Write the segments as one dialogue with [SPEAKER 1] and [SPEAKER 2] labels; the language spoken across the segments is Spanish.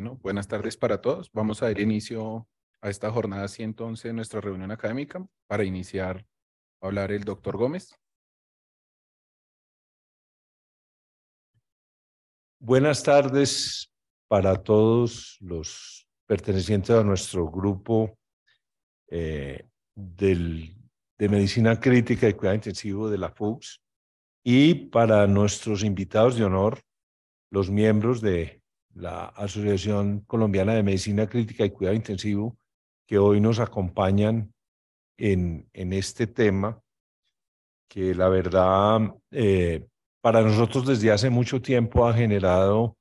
[SPEAKER 1] Bueno, buenas tardes para todos. Vamos a dar inicio a esta jornada 111 de nuestra reunión académica. Para iniciar, a hablar el doctor Gómez. Buenas tardes para todos los pertenecientes a nuestro grupo
[SPEAKER 2] eh, de Medicina Crítica y Cuidado Intensivo de la FUCS y para nuestros invitados de honor, los miembros de la Asociación Colombiana de Medicina Crítica y Cuidado Intensivo, que hoy nos acompañan en, este tema, que la verdad eh, para nosotros desde hace mucho tiempo ha generado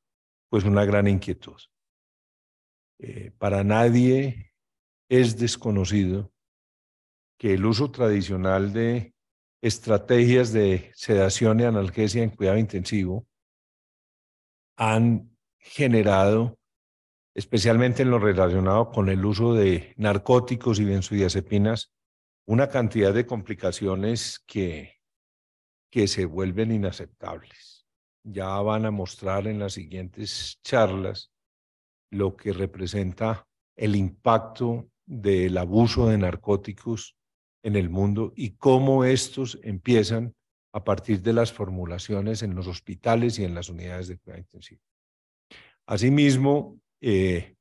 [SPEAKER 2] pues una gran inquietud. Eh, para nadie es desconocido que el uso tradicional de estrategias de sedación y analgesia en cuidado intensivo han generado especialmente en lo relacionado con el uso de narcóticos y benzodiazepinas, una cantidad de complicaciones que, que se vuelven inaceptables. Ya van a mostrar en las siguientes charlas lo que representa el impacto del abuso de narcóticos en el mundo y cómo estos empiezan a partir de las formulaciones en los hospitales y en las unidades de cuidado intensivo. Asimismo, eh,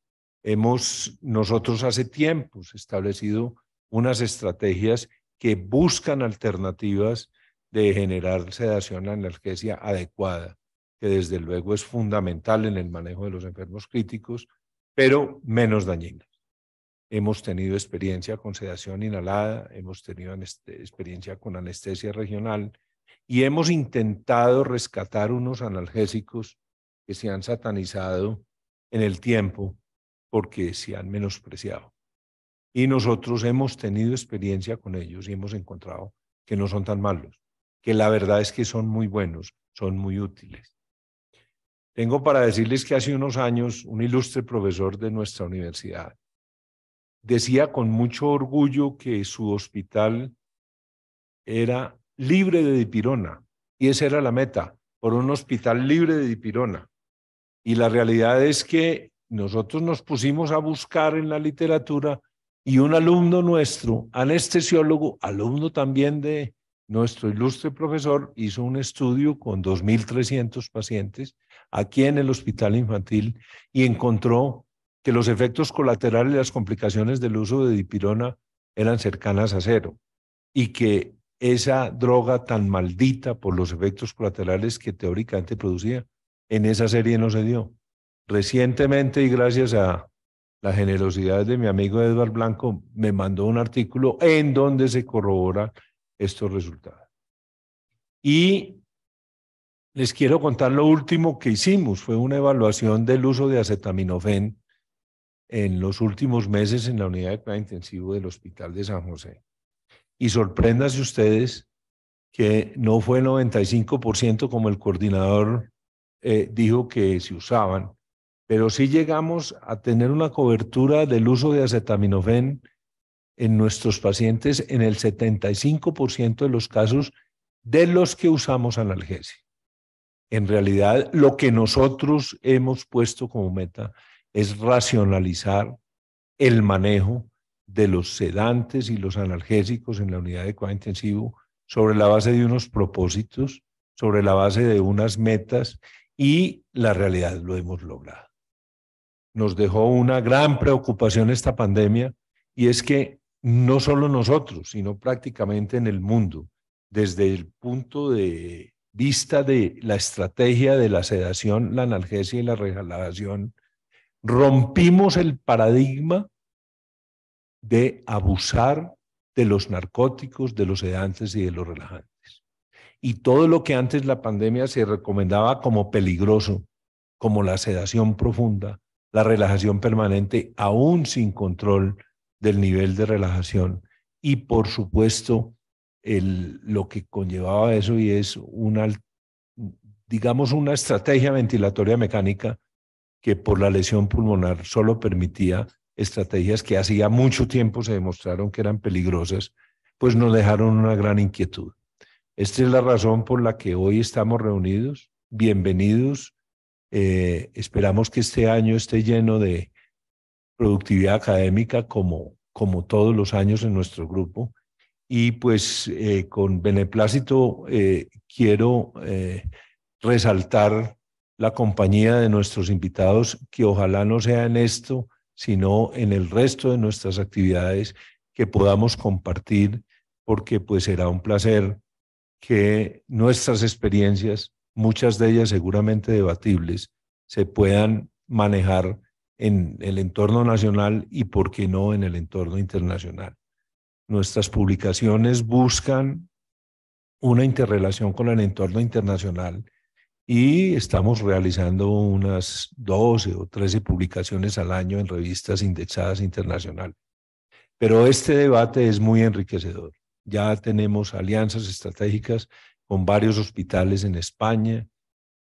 [SPEAKER 2] hemos nosotros hace tiempos establecido unas estrategias que buscan alternativas de generar sedación analgesia adecuada, que desde luego es fundamental en el manejo de los enfermos críticos, pero menos dañinas. Hemos tenido experiencia con sedación inhalada, hemos tenido experiencia con anestesia regional y hemos intentado rescatar unos analgésicos que se han satanizado en el tiempo porque se han menospreciado. Y nosotros hemos tenido experiencia con ellos y hemos encontrado que no son tan malos, que la verdad es que son muy buenos, son muy útiles. Tengo para decirles que hace unos años un ilustre profesor de nuestra universidad decía con mucho orgullo que su hospital era libre de dipirona y esa era la meta, por un hospital libre de dipirona. Y la realidad es que nosotros nos pusimos a buscar en la literatura y un alumno nuestro, anestesiólogo, alumno también de nuestro ilustre profesor, hizo un estudio con 2.300 pacientes aquí en el hospital infantil y encontró que los efectos colaterales y las complicaciones del uso de dipirona eran cercanas a cero y que esa droga tan maldita por los efectos colaterales que teóricamente producía en esa serie no se dio. Recientemente, y gracias a la generosidad de mi amigo Eduardo Blanco, me mandó un artículo en donde se corrobora estos resultados. Y les quiero contar lo último que hicimos, fue una evaluación del uso de acetaminofén en los últimos meses en la unidad de cuidados intensivo del Hospital de San José. Y sorpréndase ustedes que no fue el 95% como el coordinador eh, dijo que se usaban, pero sí llegamos a tener una cobertura del uso de acetaminofén en nuestros pacientes en el 75% de los casos de los que usamos analgesia. En realidad, lo que nosotros hemos puesto como meta es racionalizar el manejo de los sedantes y los analgésicos en la unidad de cuidado intensivo sobre la base de unos propósitos, sobre la base de unas metas y la realidad lo hemos logrado. Nos dejó una gran preocupación esta pandemia y es que no solo nosotros, sino prácticamente en el mundo, desde el punto de vista de la estrategia de la sedación, la analgesia y la relajación, rompimos el paradigma de abusar de los narcóticos, de los sedantes y de los relajantes y todo lo que antes la pandemia se recomendaba como peligroso, como la sedación profunda, la relajación permanente, aún sin control del nivel de relajación. Y por supuesto, lo que conllevaba eso y es una, digamos, una estrategia ventilatoria mecánica que por la lesión pulmonar solo permitía estrategias que hacía mucho tiempo se demostraron que eran peligrosas, pues nos dejaron una gran inquietud. Esta es la razón por la que hoy estamos reunidos. Bienvenidos. Eh, esperamos que este año esté lleno de productividad académica como, como todos los años en nuestro grupo. Y pues eh, con beneplácito eh, quiero resaltar la compañía de nuestros invitados, que ojalá no sea en esto, sino en el resto de nuestras actividades que podamos compartir, porque pues será un placer que nuestras experiencias, muchas de ellas seguramente debatibles, se puedan manejar en el entorno nacional y, por qué no, en el entorno internacional. Nuestras publicaciones buscan una interrelación con el entorno internacional y estamos realizando unas 12 o 13 publicaciones al año en revistas indexadas internacionales. Pero este debate es muy enriquecedor. Ya tenemos alianzas estratégicas con varios hospitales en España,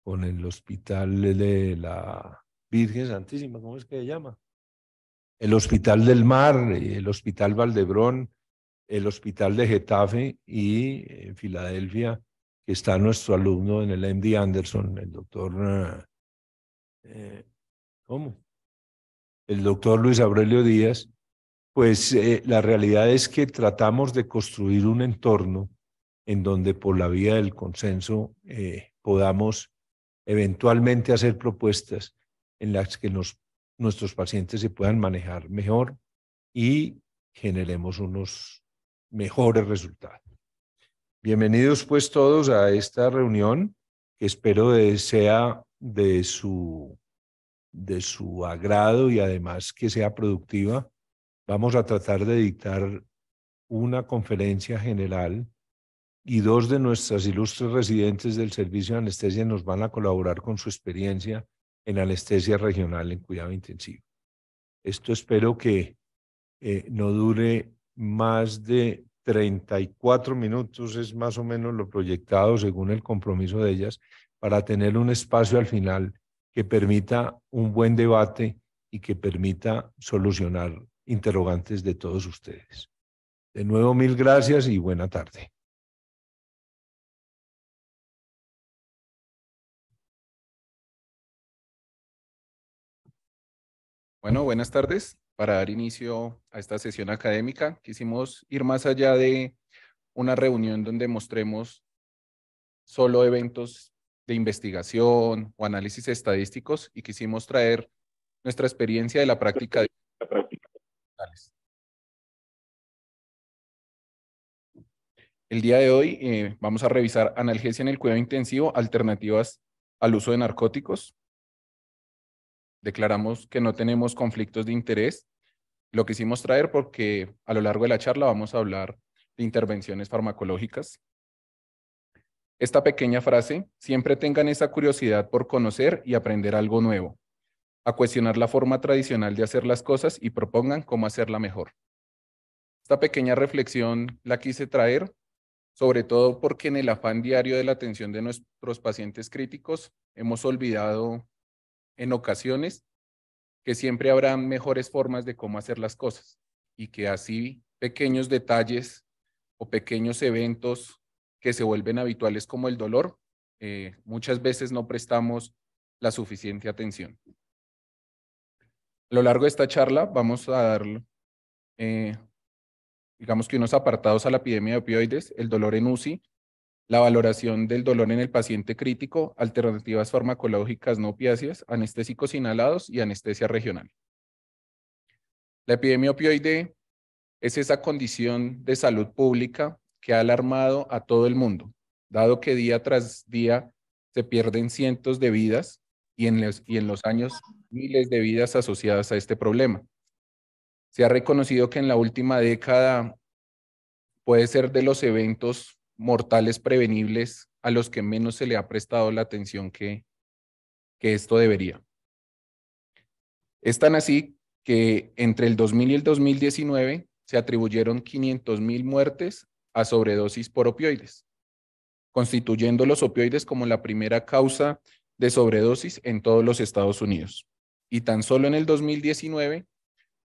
[SPEAKER 2] con el Hospital de la Virgen Santísima, ¿cómo es que se llama? El Hospital del Mar, el Hospital Valdebrón, el Hospital de Getafe y en eh, Filadelfia, que está nuestro alumno en el MD Anderson, el doctor... Eh, eh, ¿Cómo? El doctor Luis Aurelio Díaz, pues eh, la realidad es que tratamos de construir un entorno en donde por la vía del consenso eh, podamos eventualmente hacer propuestas en las que nuestros pacientes se puedan manejar mejor y generemos unos mejores resultados. Bienvenidos pues todos a esta reunión que espero sea de su, de su agrado y además que sea productiva vamos a tratar de dictar una conferencia general y dos de nuestras ilustres residentes del servicio de anestesia nos van a colaborar con su experiencia en anestesia regional en cuidado intensivo. Esto espero que eh, no dure más de 34 minutos, es más o menos lo proyectado según el compromiso de ellas, para tener un espacio al final que permita un buen debate y que permita solucionar interrogantes de todos ustedes.
[SPEAKER 1] De nuevo, mil gracias y buena tarde. Bueno, buenas tardes. Para dar inicio a esta sesión académica,
[SPEAKER 3] quisimos ir más allá de una reunión donde mostremos solo eventos de investigación o análisis estadísticos y quisimos traer nuestra experiencia de la práctica. De... La práctica. El día de hoy eh, vamos a revisar analgesia en el cuidado intensivo, alternativas al uso de narcóticos. Declaramos que no tenemos conflictos de interés. Lo quisimos traer porque a lo largo de la charla vamos a hablar de intervenciones farmacológicas. Esta pequeña frase, siempre tengan esa curiosidad por conocer y aprender algo nuevo a cuestionar la forma tradicional de hacer las cosas y propongan cómo hacerla mejor. Esta pequeña reflexión la quise traer, sobre todo porque en el afán diario de la atención de nuestros pacientes críticos hemos olvidado en ocasiones que siempre habrá mejores formas de cómo hacer las cosas y que así pequeños detalles o pequeños eventos que se vuelven habituales como el dolor, eh, muchas veces no prestamos la suficiente atención. A lo largo de esta charla vamos a dar, eh, digamos que unos apartados a la epidemia de opioides, el dolor en UCI, la valoración del dolor en el paciente crítico, alternativas farmacológicas no opiáceas, anestésicos inhalados y anestesia regional. La epidemia opioide es esa condición de salud pública que ha alarmado a todo el mundo, dado que día tras día se pierden cientos de vidas y en los, años miles de vidas asociadas a este problema. Se ha reconocido que en la última década puede ser de los eventos mortales prevenibles a los que menos se le ha prestado la atención que, que esto debería. Es tan así que entre el 2000 y el 2019 se atribuyeron 500.000 muertes a sobredosis por opioides, constituyendo los opioides como la primera causa de sobredosis en todos los Estados Unidos. Y tan solo en el 2019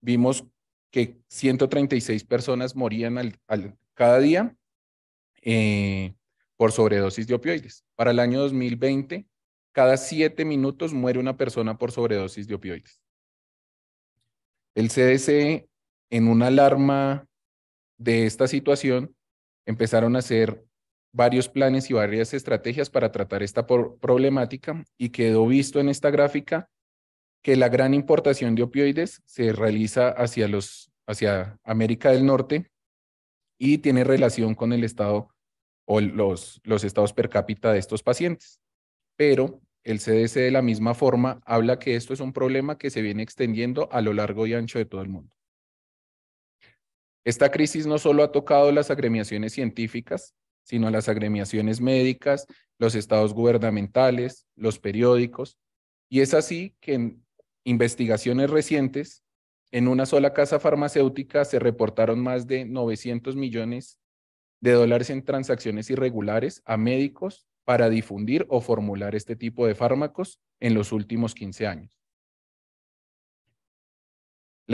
[SPEAKER 3] vimos que 136 personas morían al, cada día eh, por sobredosis de opioides. Para el año 2020, cada siete minutos muere una persona por sobredosis de opioides. El CDC, en una alarma de esta situación, empezaron a hacer varios planes y varias estrategias para tratar esta problemática y quedó visto en esta gráfica que la gran importación de opioides se realiza hacia, los, hacia América del Norte y tiene relación con el estado o los, los estados per cápita de estos pacientes. Pero el CDC de la misma forma habla que esto es un problema que se viene extendiendo a lo largo y ancho de todo el mundo. Esta crisis no solo ha tocado las agremiaciones científicas, sino las agremiaciones médicas, los estados gubernamentales, los periódicos. Y es así que en investigaciones recientes, en una sola casa farmacéutica se reportaron más de 900 millones de dólares en transacciones irregulares a médicos para difundir o formular este tipo de fármacos en los últimos 15 años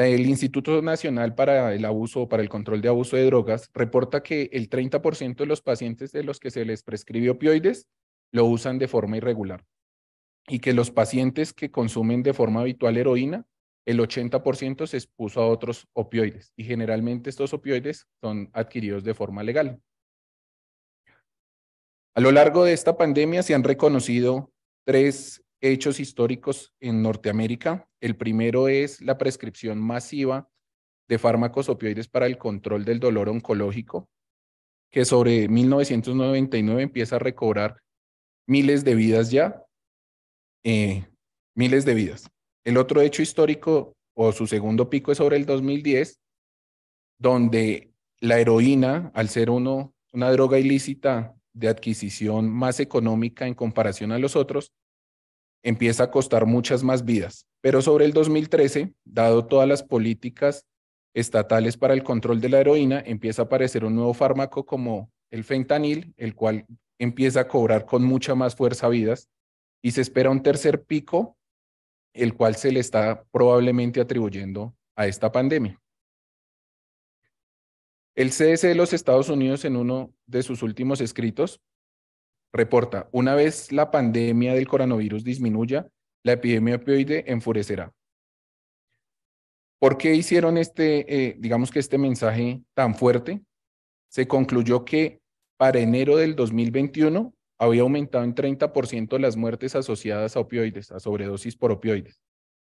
[SPEAKER 3] el Instituto Nacional para el Abuso para el Control de Abuso de Drogas reporta que el 30% de los pacientes de los que se les prescribe opioides lo usan de forma irregular y que los pacientes que consumen de forma habitual heroína, el 80% se expuso a otros opioides y generalmente estos opioides son adquiridos de forma legal. A lo largo de esta pandemia se han reconocido tres hechos históricos en Norteamérica. El primero es la prescripción masiva de fármacos opioides para el control del dolor oncológico, que sobre 1999 empieza a recobrar miles de vidas ya, eh, miles de vidas. El otro hecho histórico o su segundo pico es sobre el 2010, donde la heroína, al ser uno, una droga ilícita de adquisición más económica en comparación a los otros, empieza a costar muchas más vidas. Pero sobre el 2013, dado todas las políticas estatales para el control de la heroína, empieza a aparecer un nuevo fármaco como el fentanil, el cual empieza a cobrar con mucha más fuerza vidas y se espera un tercer pico, el cual se le está probablemente atribuyendo a esta pandemia. El CDC e de los Estados Unidos en uno de sus últimos escritos reporta, una vez la pandemia del coronavirus disminuya, la epidemia opioide enfurecerá. ¿Por qué hicieron este, eh, digamos que este mensaje tan fuerte? Se concluyó que para enero del 2021 había aumentado en 30% las muertes asociadas a opioides, a sobredosis por opioides,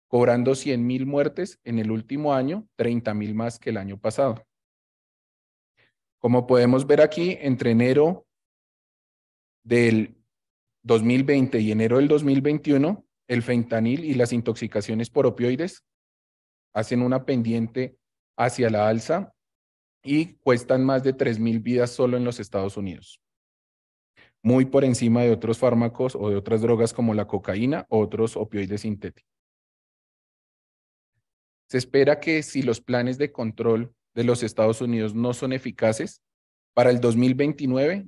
[SPEAKER 3] cobrando 100.000 muertes en el último año, 30.000 más que el año pasado. Como podemos ver aquí, entre enero del 2020 y enero del 2021, el fentanil y las intoxicaciones por opioides hacen una pendiente hacia la alza y cuestan más de 3.000 vidas solo en los Estados Unidos, muy por encima de otros fármacos o de otras drogas como la cocaína o otros opioides sintéticos. Se espera que si los planes de control de los Estados Unidos no son eficaces, para el 2029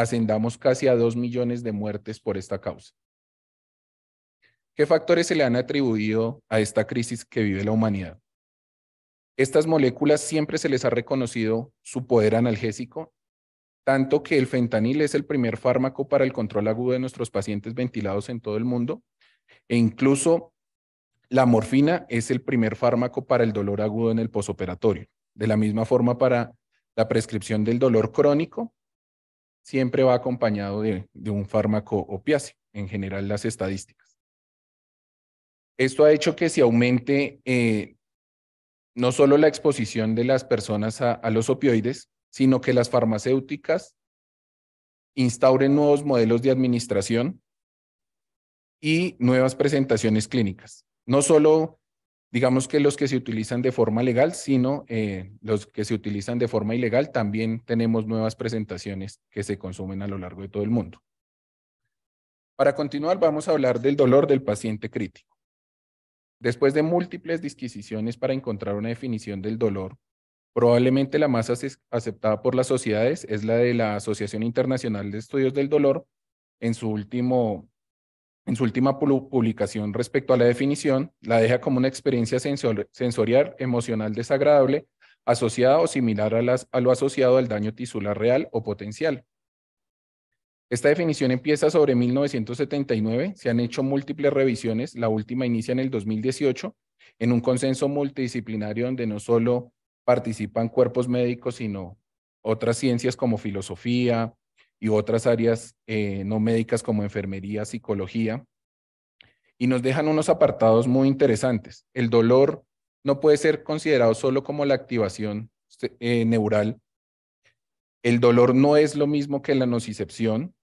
[SPEAKER 3] ascendamos casi a 2 millones de muertes por esta causa. ¿Qué factores se le han atribuido a esta crisis que vive la humanidad? Estas moléculas siempre se les ha reconocido su poder analgésico, tanto que el fentanil es el primer fármaco para el control agudo de nuestros pacientes ventilados en todo el mundo, e incluso la morfina es el primer fármaco para el dolor agudo en el posoperatorio. De la misma forma, para la prescripción del dolor crónico, siempre va acompañado de, un fármaco opiáceo, en general las estadísticas. Esto ha hecho que se aumente eh, no solo la exposición de las personas a, a los opioides, sino que las farmacéuticas instauren nuevos modelos de administración y nuevas presentaciones clínicas. No solo digamos que los que se utilizan de forma legal, sino eh, los que se utilizan de forma ilegal, también tenemos nuevas presentaciones que se consumen a lo largo de todo el mundo. Para continuar, vamos a hablar del dolor del paciente crítico. Después de múltiples disquisiciones para encontrar una definición del dolor, probablemente la más aceptada por las sociedades es la de la Asociación Internacional de Estudios del Dolor en su último en su última publicación respecto a la definición, la deja como una experiencia sensorial emocional desagradable asociada o similar a, lo asociado al daño tisular real o potencial. Esta definición empieza sobre 1979, se han hecho múltiples revisiones, la última inicia en el 2018, en un consenso multidisciplinario donde no solo participan cuerpos médicos, sino otras ciencias como filosofía, y otras áreas eh, no médicas como enfermería, psicología, y nos dejan unos apartados muy interesantes. El dolor no puede ser considerado solo como la activación eh, neural. El dolor no es lo mismo que la nocicepción.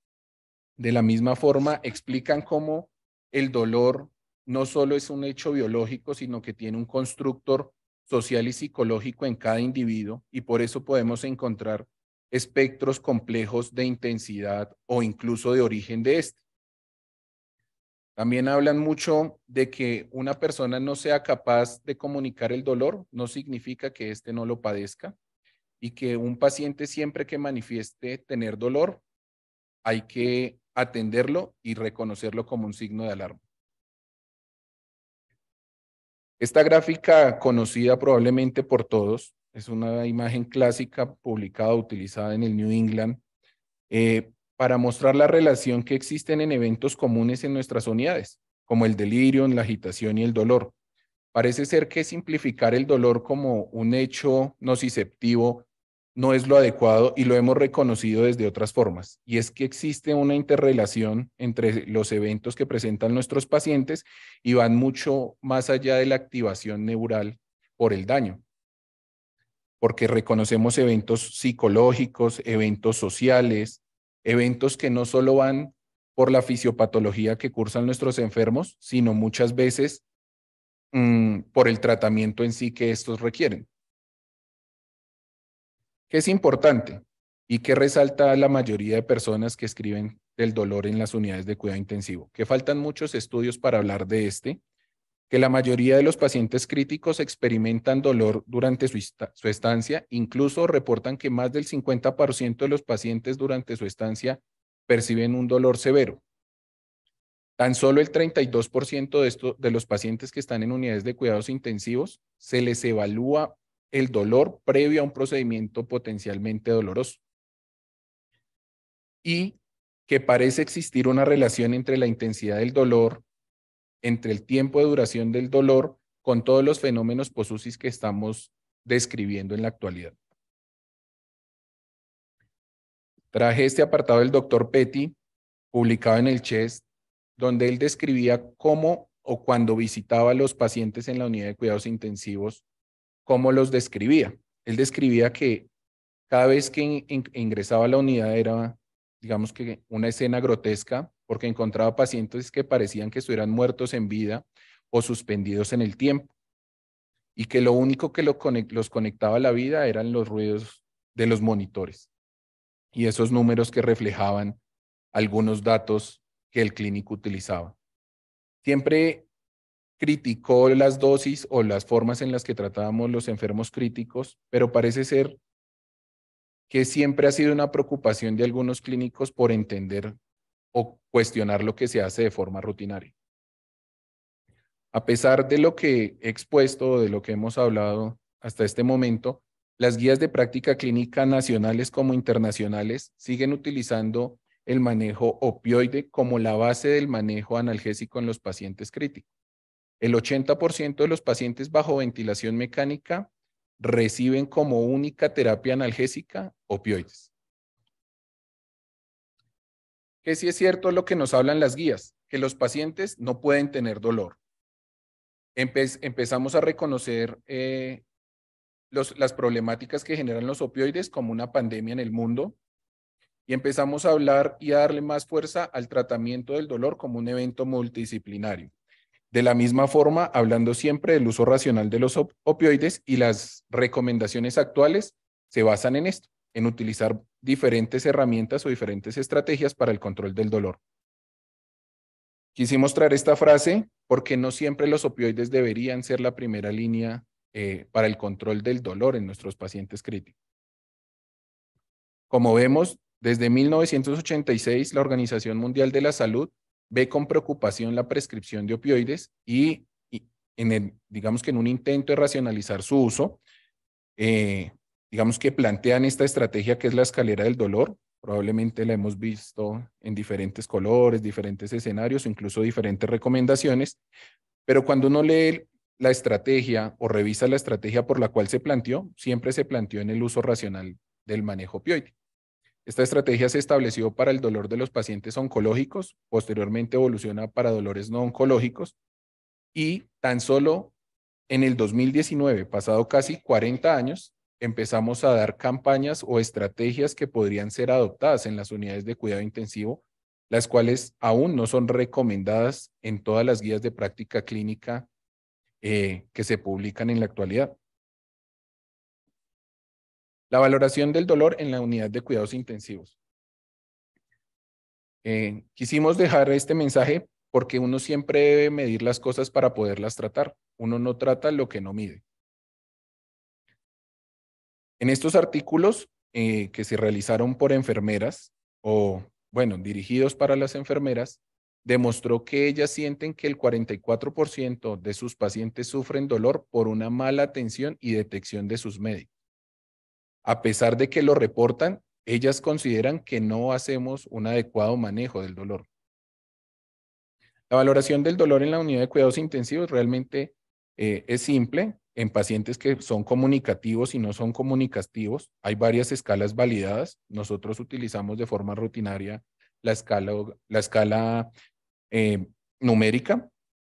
[SPEAKER 3] De la misma forma, explican cómo el dolor no solo es un hecho biológico, sino que tiene un constructor social y psicológico en cada individuo y por eso podemos encontrar espectros complejos de intensidad o incluso de origen de este. También hablan mucho de que una persona no sea capaz de comunicar el dolor, no significa que éste no lo padezca, y que un paciente siempre que manifieste tener dolor, hay que atenderlo y reconocerlo como un signo de alarma. Esta gráfica conocida probablemente por todos es una imagen clásica publicada, utilizada en el New England, eh, para mostrar la relación que existen en eventos comunes en nuestras unidades, como el delirio, la agitación y el dolor. Parece ser que simplificar el dolor como un hecho nociceptivo no es lo adecuado y lo hemos reconocido desde otras formas, y es que existe una interrelación entre los eventos que presentan nuestros pacientes y van mucho más allá de la activación neural por el daño porque reconocemos eventos psicológicos, eventos sociales, eventos que no solo van por la fisiopatología que cursan nuestros enfermos, sino muchas veces mm, por el tratamiento en sí que estos requieren. ¿Qué es importante y qué resalta la mayoría de personas que escriben del dolor en las unidades de cuidado intensivo? Que faltan muchos estudios para hablar de este, que la mayoría de los pacientes críticos experimentan dolor durante su, estancia, incluso reportan que más del 50% de los pacientes durante su estancia perciben un dolor severo. Tan solo el 32% de, de los pacientes que están en unidades de cuidados intensivos se les evalúa el dolor previo a un procedimiento potencialmente doloroso. Y que parece existir una relación entre la intensidad del dolor, entre el tiempo de duración del dolor con todos los fenómenos posusis que estamos describiendo en la actualidad. Traje este apartado del doctor Petty, publicado en el CHEST, donde él describía cómo o cuando visitaba a los pacientes en la unidad de cuidados intensivos, cómo los describía. Él describía que cada vez que ingresaba a la unidad era digamos que una escena grotesca, porque encontraba pacientes que parecían que estuvieran muertos en vida o suspendidos en el tiempo, y que lo único que los conectaba a la vida eran los ruidos de los monitores y esos números que reflejaban algunos datos que el clínico utilizaba. Siempre criticó las dosis o las formas en las que tratábamos los enfermos críticos, pero parece ser que siempre ha sido una preocupación de algunos clínicos por entender o cuestionar lo que se hace de forma rutinaria. A pesar de lo que he expuesto de lo que hemos hablado hasta este momento, las guías de práctica clínica nacionales como internacionales siguen utilizando el manejo opioide como la base del manejo analgésico en los pacientes críticos. El 80% de los pacientes bajo ventilación mecánica reciben como única terapia analgésica opioides. Que sí es cierto lo que nos hablan las guías, que los pacientes no pueden tener dolor. empezamos a reconocer eh, las problemáticas que generan los opioides como una pandemia en el mundo y empezamos a hablar y a darle más fuerza al tratamiento del dolor como un evento multidisciplinario. De la misma forma, hablando siempre del uso racional de los opioides y las recomendaciones actuales se basan en esto, en utilizar diferentes herramientas o diferentes estrategias para el control del dolor. Quisimos mostrar esta frase porque no siempre los opioides deberían ser la primera línea eh, para el control del dolor en nuestros pacientes críticos. Como vemos, desde 1986 la Organización Mundial de la Salud ve con preocupación la prescripción de opioides y, en el, digamos que en un intento de racionalizar su uso, eh, digamos que plantean esta estrategia que es la escalera del dolor. Probablemente la hemos visto en diferentes colores, diferentes escenarios, incluso diferentes recomendaciones, pero cuando uno lee la estrategia o revisa la estrategia por la cual se planteó, siempre se planteó en el uso racional del manejo opioide. Esta estrategia se estableció para el dolor de los pacientes oncológicos, posteriormente evoluciona para dolores no oncológicos y tan solo en el 2019, pasado casi 40 años, empezamos a dar campañas o estrategias que podrían ser adoptadas en las unidades de cuidado intensivo, las cuales aún no son recomendadas en todas las guías de práctica clínica eh, que se publican en la actualidad. La valoración del dolor en la unidad de cuidados intensivos. Eh, quisimos dejar este mensaje porque uno siempre debe medir las cosas para poderlas tratar. Uno no trata lo que no mide. En estos artículos eh, que se realizaron por enfermeras o, bueno, dirigidos para las enfermeras, demostró que ellas sienten que el 44% de sus pacientes sufren dolor por una mala atención y detección de sus médicos a pesar de que lo reportan, ellas consideran que no hacemos un adecuado manejo del dolor. La valoración del dolor en la unidad de cuidados intensivos realmente eh, es simple. En pacientes que son comunicativos y no son comunicativos, hay varias escalas validadas. Nosotros utilizamos de forma rutinaria la escala, eh, numérica,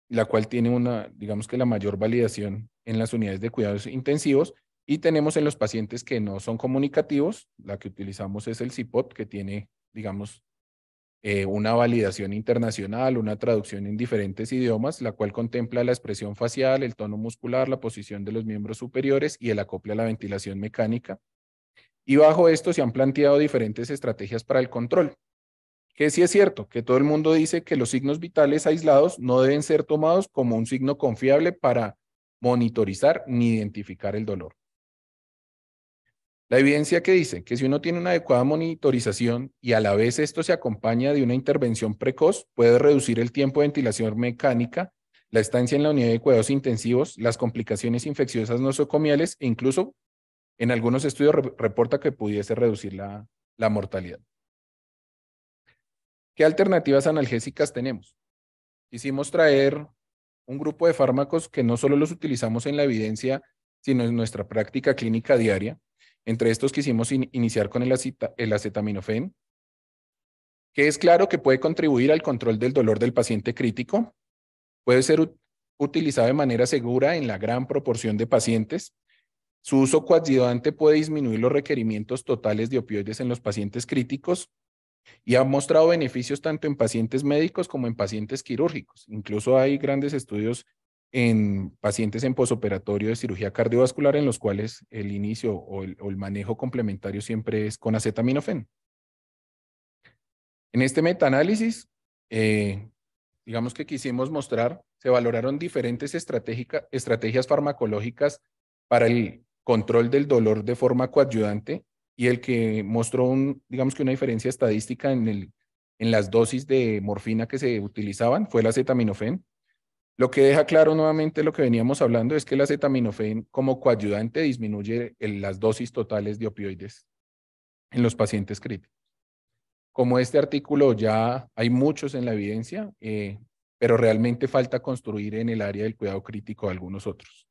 [SPEAKER 3] la cual tiene una, digamos que la mayor validación en las unidades de cuidados intensivos, y tenemos en los pacientes que no son comunicativos, la que utilizamos es el CIPOT, que tiene, digamos, eh, una validación internacional, una traducción en diferentes idiomas, la cual contempla la expresión facial, el tono muscular, la posición de los miembros superiores y el acople a la ventilación mecánica. Y bajo esto se han planteado diferentes estrategias para el control. Que sí es cierto, que todo el mundo dice que los signos vitales aislados no deben ser tomados como un signo confiable para monitorizar ni identificar el dolor. La evidencia que dice que si uno tiene una adecuada monitorización y a la vez esto se acompaña de una intervención precoz, puede reducir el tiempo de ventilación mecánica, la estancia en la unidad de cuidados intensivos, las complicaciones infecciosas nosocomiales e incluso en algunos estudios reporta que pudiese reducir la, la mortalidad. ¿Qué alternativas analgésicas tenemos? Quisimos traer un grupo de fármacos que no solo los utilizamos en la evidencia, sino en nuestra práctica clínica diaria entre estos quisimos iniciar con el, acetaminofén, que es claro que puede contribuir al control del dolor del paciente crítico, puede ser utilizado de manera segura en la gran proporción de pacientes. Su uso coadyuvante puede disminuir los requerimientos totales de opioides en los pacientes críticos y ha mostrado beneficios tanto en pacientes médicos como en pacientes quirúrgicos. Incluso hay grandes estudios en pacientes en posoperatorio de cirugía cardiovascular en los cuales el inicio o el, manejo complementario siempre es con acetaminofén. En este metaanálisis, eh, digamos que quisimos mostrar, se valoraron diferentes estrategias farmacológicas para el control del dolor de forma coadyuvante y el que mostró un, digamos que una diferencia estadística en, el, en las dosis de morfina que se utilizaban fue el acetaminofén, lo que deja claro nuevamente lo que veníamos hablando es que la acetaminofén como coayudante disminuye las dosis totales de opioides en los pacientes críticos. Como este artículo ya hay muchos en la evidencia, eh, pero realmente falta construir en el área del cuidado crítico algunos otros.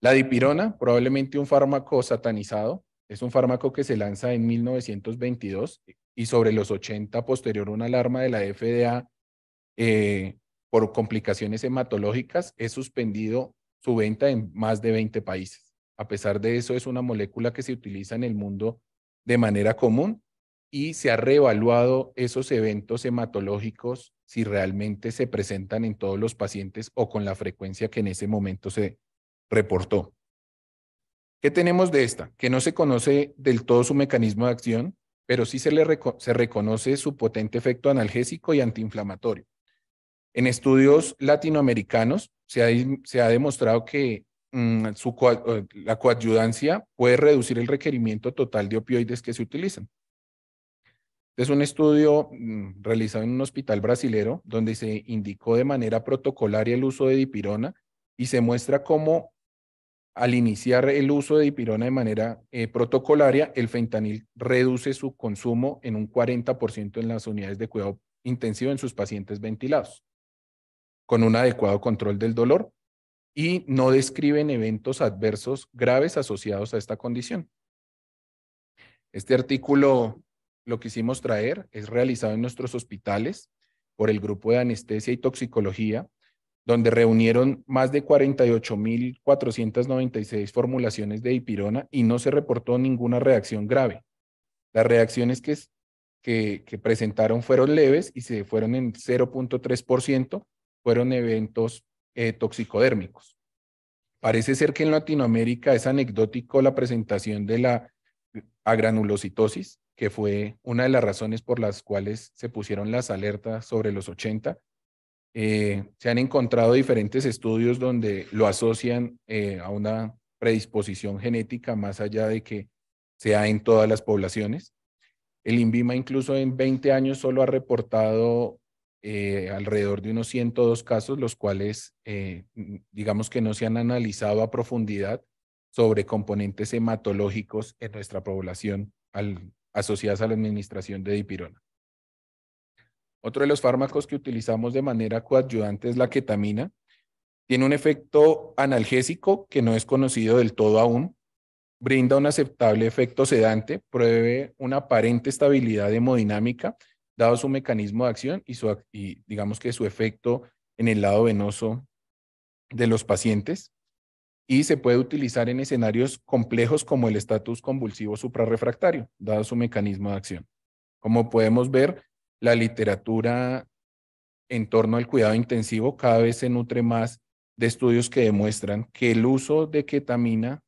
[SPEAKER 3] La dipirona, probablemente un fármaco satanizado, es un fármaco que se lanza en 1922 y sobre los 80 posterior una alarma de la FDA eh, por complicaciones hematológicas, es suspendido su venta en más de 20 países. A pesar de eso, es una molécula que se utiliza en el mundo de manera común y se ha reevaluado esos eventos hematológicos si realmente se presentan en todos los pacientes o con la frecuencia que en ese momento se reportó. ¿Qué tenemos de esta? Que no se conoce del todo su mecanismo de acción, pero sí se le se reconoce su potente efecto analgésico y antiinflamatorio. En estudios latinoamericanos se ha, demostrado que mm, eh, la coadyudancia puede reducir el requerimiento total de opioides que se utilizan. Es un estudio mm, realizado en un hospital brasilero donde se indicó de manera protocolaria el uso de dipirona y se muestra cómo al iniciar el uso de dipirona de manera eh, protocolaria, el fentanil reduce su consumo en un 40% en las unidades de cuidado intensivo en sus pacientes ventilados con un adecuado control del dolor y no describen eventos adversos graves asociados a esta condición. Este artículo lo quisimos traer, es realizado en nuestros hospitales por el grupo de anestesia y toxicología, donde reunieron más de 48.496 formulaciones de ipirona y no se reportó ninguna reacción grave. Las reacciones que, que presentaron fueron leves y se fueron en 0.3% fueron eventos eh, toxicodérmicos. Parece ser que en Latinoamérica es anecdótico la presentación de la agranulocitosis, que fue una de las razones por las cuales se pusieron las alertas sobre los 80. Eh, se han encontrado diferentes estudios donde lo asocian eh, a una predisposición genética más allá de que sea en todas las poblaciones. El INVIMA incluso en 20 años solo ha reportado eh, alrededor de unos 102 casos, los cuales eh, digamos que no se han analizado a profundidad sobre componentes hematológicos en nuestra población asociadas a la administración de dipirona. Otro de los fármacos que utilizamos de manera coadyuvante es la ketamina. Tiene un efecto analgésico que no es conocido del todo aún. Brinda un aceptable efecto sedante, pruebe una aparente estabilidad hemodinámica dado su mecanismo de acción y, su, digamos que su efecto en el lado venoso de los pacientes y se puede utilizar en escenarios complejos como el estatus convulsivo suprarrefractario, dado su mecanismo de acción. Como podemos ver, la literatura en torno al cuidado intensivo cada vez se nutre más de estudios que demuestran que el uso de ketamina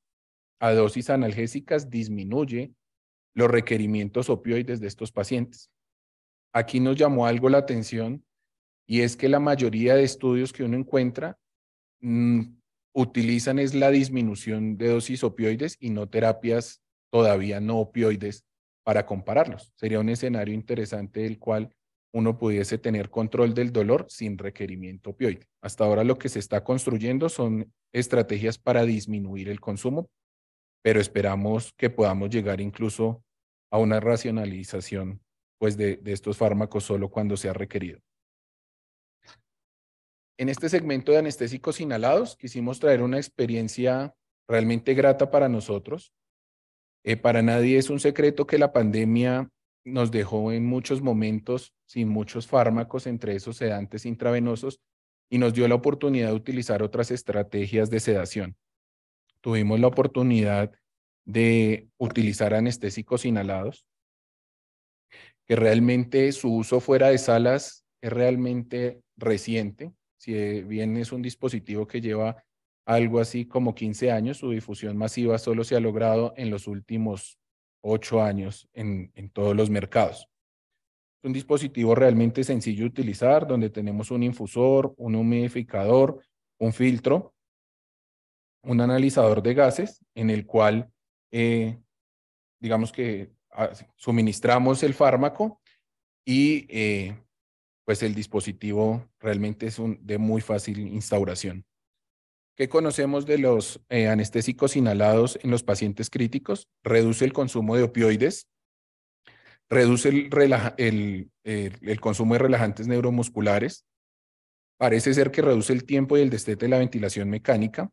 [SPEAKER 3] a dosis analgésicas disminuye los requerimientos opioides de estos pacientes aquí nos llamó algo la atención y es que la mayoría de estudios que uno encuentra mm, utilizan es la disminución de dosis opioides y no terapias todavía no opioides para compararlos. Sería un escenario interesante el cual uno pudiese tener control del dolor sin requerimiento opioide. Hasta ahora lo que se está construyendo son estrategias para disminuir el consumo, pero esperamos que podamos llegar incluso a una racionalización pues, de, estos fármacos solo cuando sea requerido. En este segmento de anestésicos inhalados quisimos traer una experiencia realmente grata para nosotros. Eh, para nadie es un secreto que la pandemia nos dejó en muchos momentos sin muchos fármacos, entre esos sedantes intravenosos, y nos dio la oportunidad de utilizar otras estrategias de sedación. Tuvimos la oportunidad de utilizar anestésicos inhalados, que realmente su uso fuera de salas es realmente reciente. Si bien es un dispositivo que lleva algo así como 15 años, su difusión masiva solo se ha logrado en los últimos 8 años en, en todos los mercados. Es un dispositivo realmente sencillo de utilizar, donde tenemos un infusor, un humidificador, un filtro, un analizador de gases, en el cual, eh, digamos que suministramos el fármaco y eh, pues el dispositivo realmente es un, de muy fácil instauración. ¿Qué conocemos de los eh, anestésicos inhalados en los pacientes críticos? Reduce el consumo de opioides, reduce el, consumo de relajantes neuromusculares, parece ser que reduce el tiempo y el destete de la ventilación mecánica,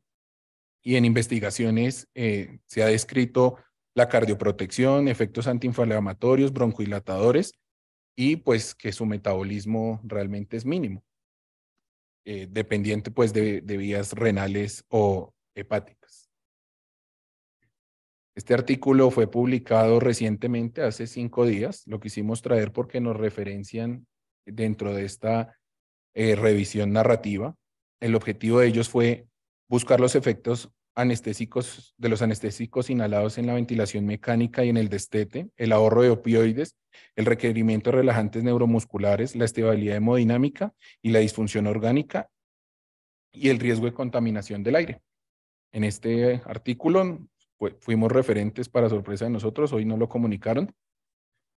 [SPEAKER 3] y en investigaciones eh, se ha descrito la cardioprotección, efectos antiinflamatorios, broncohilatadores y pues que su metabolismo realmente es mínimo, eh, dependiente pues de, vías renales o hepáticas. Este artículo fue publicado recientemente, hace cinco días, lo quisimos traer porque nos referencian dentro de esta eh, revisión narrativa. El objetivo de ellos fue buscar los efectos anestésicos, de los anestésicos inhalados en la ventilación mecánica y en el destete, el ahorro de opioides, el requerimiento de relajantes neuromusculares, la estabilidad hemodinámica y la disfunción orgánica y el riesgo de contaminación del aire. En este artículo fuimos referentes para sorpresa de nosotros, hoy no lo comunicaron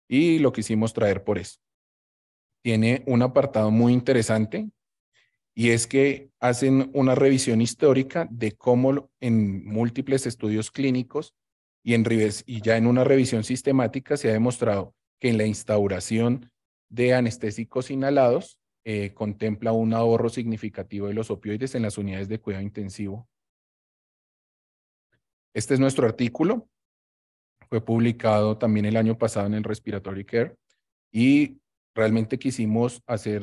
[SPEAKER 3] y lo quisimos traer por eso. Tiene un apartado muy interesante y es que hacen una revisión histórica de cómo en múltiples estudios clínicos y, en, y ya en una revisión sistemática se ha demostrado que en la instauración de anestésicos inhalados eh, contempla un ahorro significativo de los opioides en las unidades de cuidado intensivo. Este es nuestro artículo. Fue publicado también el año pasado en el Respiratory Care y realmente quisimos hacer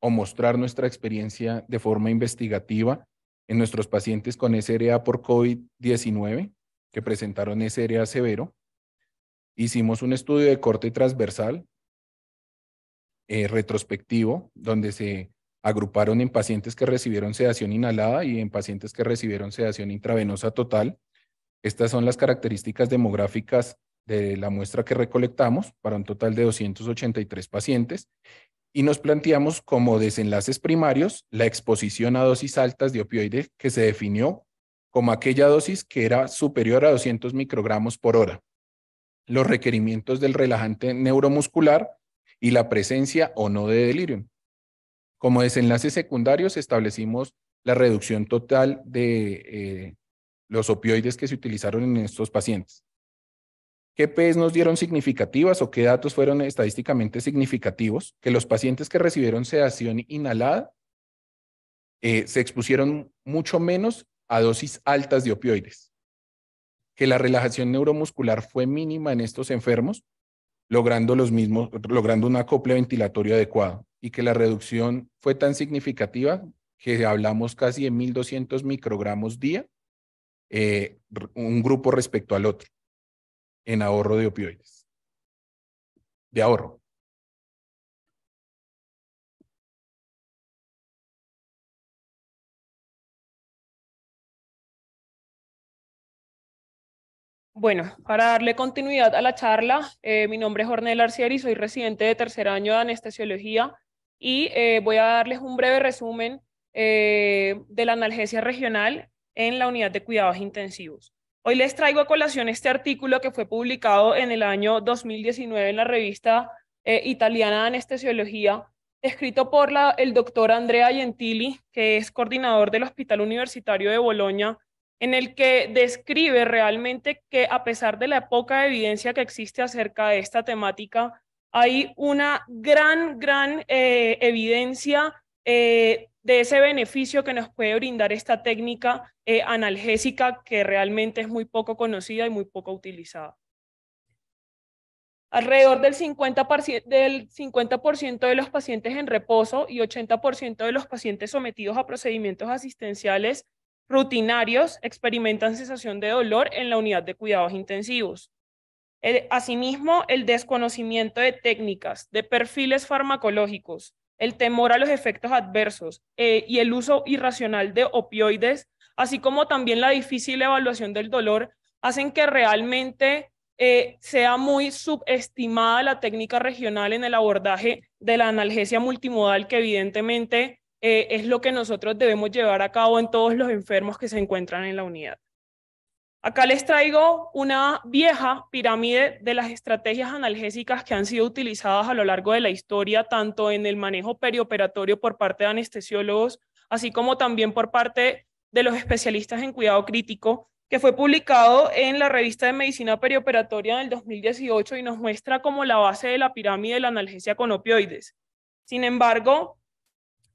[SPEAKER 3] o mostrar nuestra experiencia de forma investigativa en nuestros pacientes con SRA por COVID-19 que presentaron SRA severo. Hicimos un estudio de corte transversal eh, retrospectivo donde se agruparon en pacientes que recibieron sedación inhalada y en pacientes que recibieron sedación intravenosa total. Estas son las características demográficas de la muestra que recolectamos para un total de 283 pacientes y nos planteamos como desenlaces primarios la exposición a dosis altas de opioides que se definió como aquella dosis que era superior a 200 microgramos por hora, los requerimientos del relajante neuromuscular y la presencia o no de delirio. Como desenlaces secundarios establecimos la reducción total de eh, los opioides que se utilizaron en estos pacientes. ¿Qué PES nos dieron significativas o qué datos fueron estadísticamente significativos? Que los pacientes que recibieron sedación inhalada eh, se expusieron mucho menos a dosis altas de opioides, que la relajación neuromuscular fue mínima en estos enfermos, logrando, los mismos, logrando un acople ventilatorio adecuado y que la reducción fue tan significativa que hablamos casi de 1.200 microgramos día, eh, un grupo respecto al otro
[SPEAKER 1] en ahorro de opioides. De ahorro. Bueno,
[SPEAKER 4] para darle continuidad a la charla, eh, mi nombre es Ornel Arcieri, soy residente de tercer año de anestesiología y eh, voy a darles un breve resumen eh, de la analgesia regional en la unidad de cuidados intensivos. Hoy les traigo a colación este artículo que fue publicado en el año 2019 en la revista eh, italiana anestesiología, escrito por el doctor Andrea Gentili, que es coordinador del Hospital Universitario de Boloña, en el que describe realmente que a pesar de la poca evidencia que existe acerca de esta temática, hay una gran, gran eh, evidencia eh, de ese beneficio que nos puede brindar esta técnica eh, analgésica que realmente es muy poco conocida y muy poco utilizada. Alrededor del 50%, del 50 de los pacientes en reposo y 80% de los pacientes sometidos a procedimientos asistenciales rutinarios experimentan sensación de dolor en la unidad de cuidados intensivos. asimismo, el desconocimiento de técnicas, de perfiles farmacológicos, el temor a los efectos adversos eh, y el uso irracional de opioides, así como también la difícil evaluación del dolor, hacen que realmente eh, sea muy subestimada la técnica regional en el abordaje de la analgesia multimodal, que evidentemente eh, es lo que nosotros debemos llevar a cabo en todos los enfermos que se encuentran en la unidad. Acá les traigo una vieja pirámide de las estrategias analgésicas que han sido utilizadas a lo largo de la historia, tanto en el manejo perioperatorio por parte de anestesiólogos, así como también por parte de los especialistas en cuidado crítico, que fue publicado en la revista de Medicina Perioperatoria en el 2018 y nos muestra como la base de la pirámide de la analgesia con opioides. Sin embargo,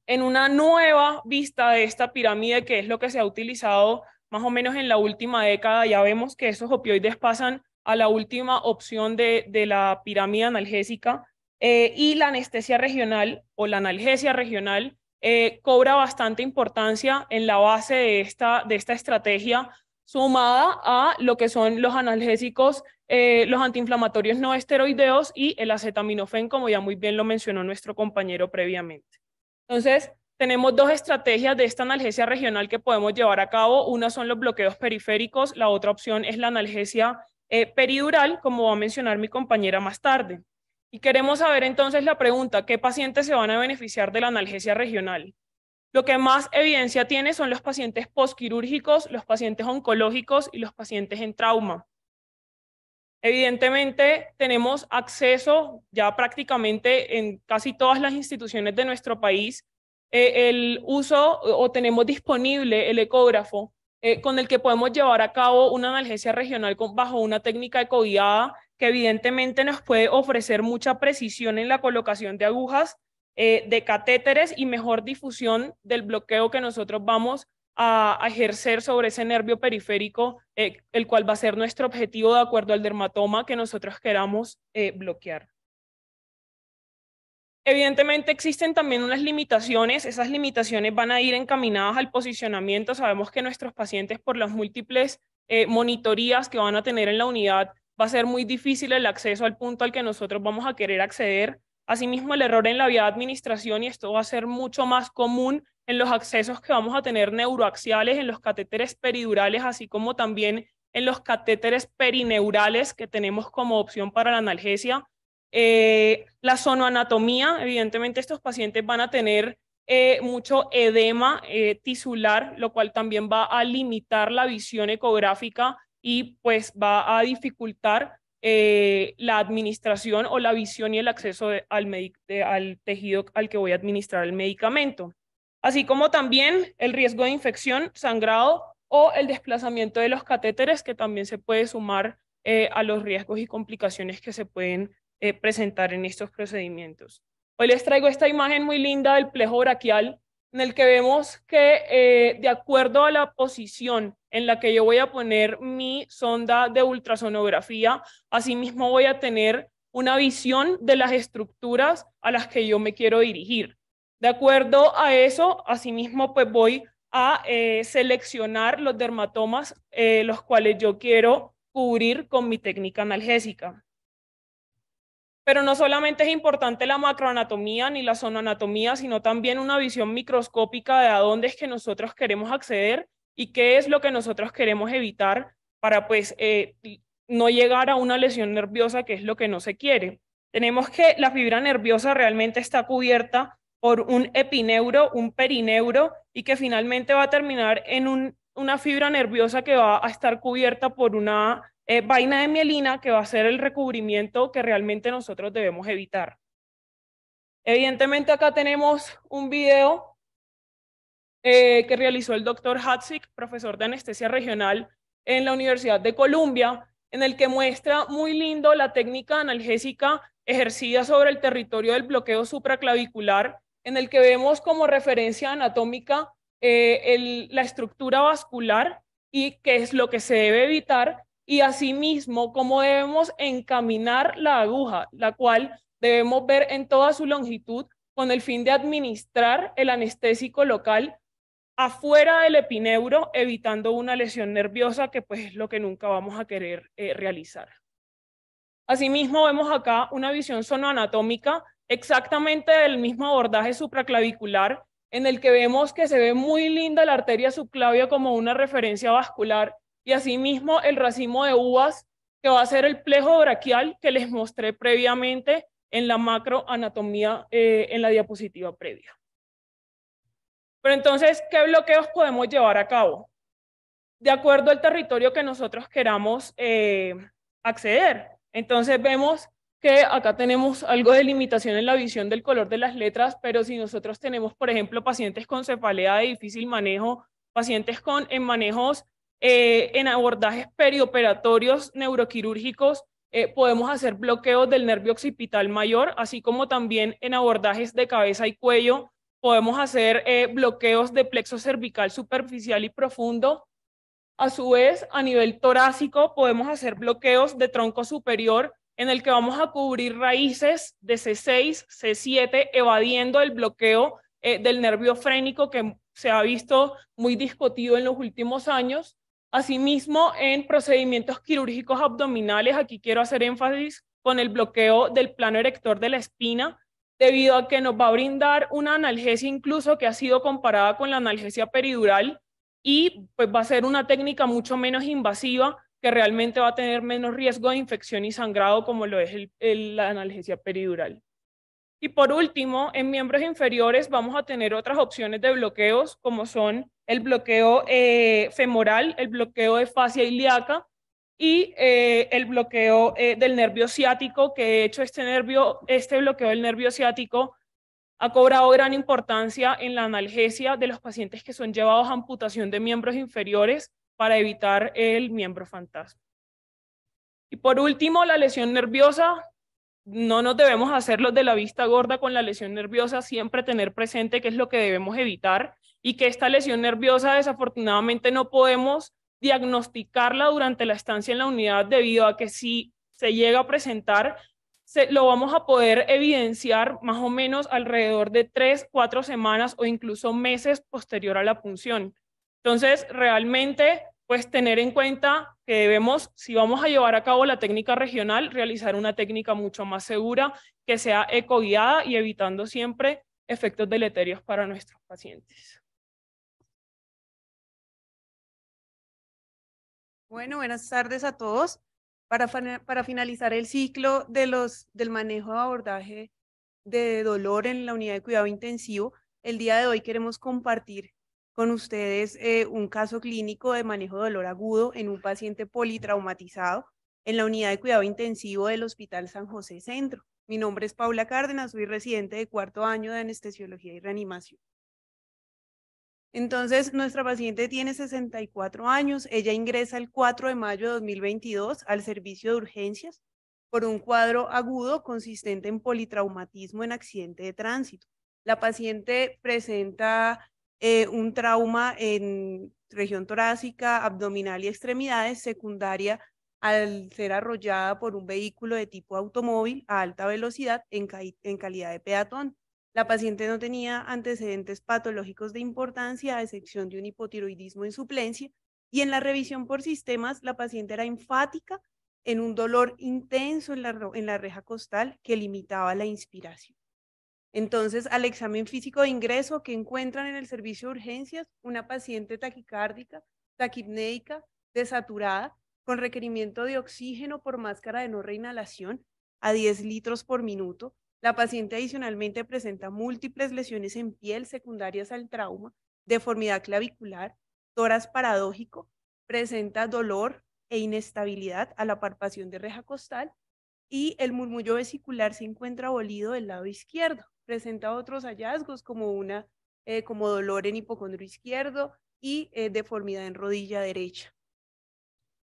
[SPEAKER 4] en una nueva vista de esta pirámide, que es lo que se ha utilizado más o menos en la última década ya vemos que esos opioides pasan a la última opción de, la pirámide analgésica eh, y la anestesia regional o la analgesia regional eh, cobra bastante importancia en la base de esta, de esta estrategia sumada a lo que son los analgésicos, eh, los antiinflamatorios no esteroideos y el acetaminofén, como ya muy bien lo mencionó nuestro compañero previamente. Entonces, tenemos dos estrategias de esta analgesia regional que podemos llevar a cabo. Una son los bloqueos periféricos, la otra opción es la analgesia eh, peridural, como va a mencionar mi compañera más tarde. Y queremos saber entonces la pregunta, ¿qué pacientes se van a beneficiar de la analgesia regional? Lo que más evidencia tiene son los pacientes posquirúrgicos, los pacientes oncológicos y los pacientes en trauma. Evidentemente, tenemos acceso ya prácticamente en casi todas las instituciones de nuestro país eh, el uso o tenemos disponible el ecógrafo eh, con el que podemos llevar a cabo una analgesia regional bajo una técnica ecoguiada que evidentemente nos puede ofrecer mucha precisión en la colocación de agujas, eh, de catéteres y mejor difusión del bloqueo que nosotros vamos a ejercer sobre ese nervio periférico, el cual va a ser nuestro objetivo de acuerdo al dermatoma que nosotros queramos bloquear. Evidentemente existen también unas limitaciones, esas limitaciones van a ir encaminadas al posicionamiento. Sabemos que nuestros pacientes por las múltiples eh, monitorías que van a tener en la unidad va a ser muy difícil el acceso al punto al que nosotros vamos a querer acceder. Asimismo, el error en la vía de administración y esto va a ser mucho más común en los accesos que vamos a tener neuroaxiales, en los catéteres peridurales, así como también en los catéteres perineurales que tenemos como opción para la analgesia. Eh, la sonoanatomía, evidentemente estos pacientes van a tener eh, mucho edema eh, tisular, lo cual también va a limitar la visión ecográfica y pues va a dificultar eh, la administración o la visión y el acceso al, tejido al que voy a administrar el medicamento, así como también el riesgo de infección, sangrado o el desplazamiento de los catéteres, que también se puede sumar a los riesgos y complicaciones que se pueden eh, presentar en estos procedimientos. Hoy les traigo esta imagen muy linda del plejo brachial, en el que vemos que eh, de acuerdo a la posición en la que yo voy a poner mi sonda de ultrasonografía, asimismo voy a tener una visión de las estructuras a las que yo me quiero dirigir. De acuerdo a eso, asimismo, pues voy a eh, seleccionar los dermatomas, los cuales yo quiero cubrir con mi técnica analgésica. Pero no solamente es importante la macroanatomía ni la sonoanatomía, sino también una visión microscópica de a dónde es que nosotros queremos acceder y qué es lo que nosotros queremos evitar para pues eh, no llegar a una lesión nerviosa, que es lo que no se quiere. Tenemos que la fibra nerviosa realmente está cubierta por un epineuro, un perineuro, y que finalmente va a terminar en un, una fibra nerviosa que va a estar cubierta por una eh, vaina de mielina que va a ser el recubrimiento que realmente nosotros debemos evitar. Evidentemente acá tenemos un video eh, que realizó el doctor Hatzik, profesor de anestesia regional en la Universidad de Columbia, en el que muestra muy lindo la técnica analgésica ejercida sobre el territorio del bloqueo supraclavicular, en el que vemos como referencia anatómica eh, la estructura vascular y qué es lo que se debe evitar y asimismo cómo debemos encaminar la aguja, la cual debemos ver en toda su longitud con el fin de administrar el anestésico local afuera del epineuro, evitando una lesión nerviosa que pues es lo que nunca vamos a querer eh, realizar. Asimismo, vemos acá una visión sonoanatómica exactamente del mismo abordaje supraclavicular, en el que vemos que se ve muy linda la arteria subclavia como una referencia vascular y asimismo el racimo de uvas que va a ser el plejo braquial que les mostré previamente en la macroanatomía eh, en la diapositiva previa. Pero entonces, ¿qué bloqueos podemos llevar a cabo? De acuerdo al territorio que nosotros queramos eh, acceder. Entonces vemos que acá tenemos algo de limitación en la visión del color de las letras, pero si nosotros tenemos, por ejemplo, pacientes con cefalea de difícil manejo, pacientes con en manejos eh, en abordajes perioperatorios neuroquirúrgicos eh, podemos hacer bloqueos del nervio occipital mayor, así como también en abordajes de cabeza y cuello podemos hacer eh, bloqueos de plexo cervical superficial y profundo. A su vez, a nivel torácico podemos hacer bloqueos de tronco superior en el que vamos a cubrir raíces de C6, C7, evadiendo el bloqueo del nervio frénico que se ha visto muy discutido en los últimos años. Asimismo, en procedimientos quirúrgicos abdominales, aquí quiero hacer énfasis con el bloqueo del plano erector de la espina, debido a que nos va a brindar una analgesia incluso que ha sido comparada con la analgesia peridural y pues va a ser una técnica mucho menos invasiva que realmente va a tener menos riesgo de infección y sangrado como lo es el, la analgesia peridural. Y por último, en miembros inferiores vamos a tener otras opciones de bloqueos como son el bloqueo eh, femoral, el bloqueo de fascia ilíaca y eh, el bloqueo eh, del nervio ciático, que de hecho este, este bloqueo del nervio ciático ha cobrado gran importancia en la analgesia de los pacientes que son llevados a amputación de miembros inferiores para evitar el miembro fantasma. Y por último, la lesión nerviosa. No nos debemos hacerlo de la vista gorda con la lesión nerviosa, siempre tener presente qué es lo que debemos evitar y que esta lesión nerviosa desafortunadamente no podemos diagnosticarla durante la estancia en la unidad debido a que si se llega a presentar, lo vamos a poder evidenciar más o menos alrededor de tres, cuatro semanas o incluso meses posterior a la punción. Entonces, realmente, pues tener en cuenta que debemos, si vamos a llevar a cabo la técnica regional, realizar una técnica mucho más segura, que sea eco-guiada y evitando siempre efectos deleterios para nuestros pacientes.
[SPEAKER 1] Bueno, buenas tardes a todos.
[SPEAKER 5] Para, finalizar el ciclo de los, del manejo de abordaje de dolor en la unidad de cuidado intensivo, el día de hoy queremos compartir con ustedes eh, un caso clínico de manejo de dolor agudo en un paciente politraumatizado en la unidad de cuidado intensivo del Hospital San José Centro. Mi nombre es Paula Cárdenas, soy residente de cuarto año de anestesiología y reanimación. Entonces, nuestra paciente tiene 64 años, ella ingresa el 4 de mayo de 2022 al servicio de urgencias por un cuadro agudo consistente en politraumatismo en accidente de tránsito. La paciente presenta eh, un trauma en región torácica, abdominal y extremidades secundaria al ser arrollada por un vehículo de tipo automóvil a alta velocidad en calidad de peatón. La paciente no tenía antecedentes patológicos de importancia, a excepción de un hipotiroidismo en suplencia, y en la revisión por sistemas, la paciente era enfática en un dolor intenso en la, en la reja costal que limitaba la inspiración. Entonces, al examen físico de ingreso que encuentran en el servicio de urgencias, una paciente taquicárdica, taquipneica, desaturada, con requerimiento de oxígeno por máscara de no reinhalación a 10 litros por minuto, la paciente adicionalmente presenta múltiples lesiones en piel secundarias al trauma, deformidad clavicular, toras paradójico, presenta dolor e inestabilidad a la parpación de reja costal y el murmullo vesicular se encuentra abolido del lado izquierdo. Presenta otros hallazgos como, una, eh, como dolor en hipocondrio izquierdo y eh, deformidad en rodilla derecha.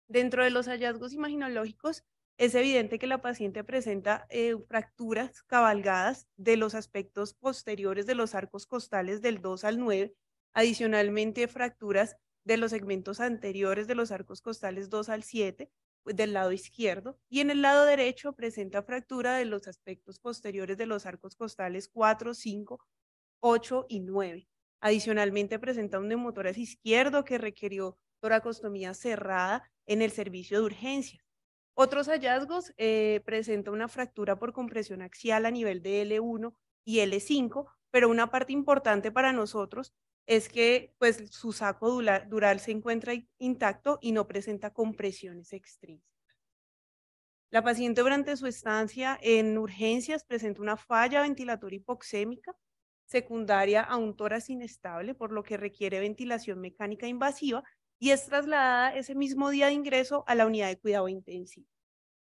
[SPEAKER 5] Dentro de los hallazgos imaginológicos es evidente que la paciente presenta eh, fracturas cabalgadas de los aspectos posteriores de los arcos costales del 2 al 9, adicionalmente fracturas de los segmentos anteriores de los arcos costales 2 al 7 pues, del lado izquierdo y en el lado derecho presenta fractura de los aspectos posteriores de los arcos costales 4, 5, 8 y 9. Adicionalmente presenta un neumotórax izquierdo que requirió toracostomía cerrada en el servicio de urgencias. Otros hallazgos eh, presenta una fractura por compresión axial a nivel de L1 y L5, pero una parte importante para nosotros es que pues, su saco dural, se encuentra intacto y no presenta compresiones extrínsecas. La paciente durante su estancia en urgencias presenta una falla ventilatoria hipoxémica secundaria a un tórax inestable, por lo que requiere ventilación mecánica invasiva y es trasladada ese mismo día de ingreso a la unidad de cuidado intensivo.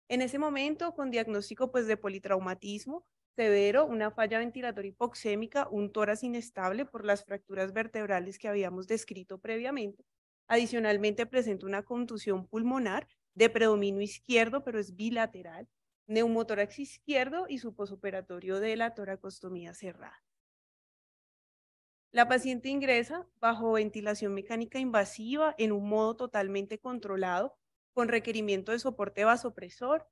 [SPEAKER 5] En ese momento, con diagnóstico pues, de politraumatismo severo, una falla ventilatoria hipoxémica, un tórax inestable por las fracturas vertebrales que habíamos descrito previamente. Adicionalmente, presenta una contusión pulmonar de predominio izquierdo, pero es bilateral, neumotórax izquierdo y su posoperatorio de la toracostomía cerrada. La paciente ingresa bajo ventilación mecánica invasiva en un modo totalmente controlado, con requerimiento de soporte vasopresor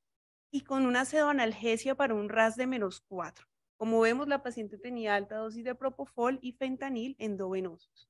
[SPEAKER 5] y con una sedoanalgesia para un RAS de menos 4. Como vemos, la paciente tenía alta dosis de propofol y fentanil endovenosos.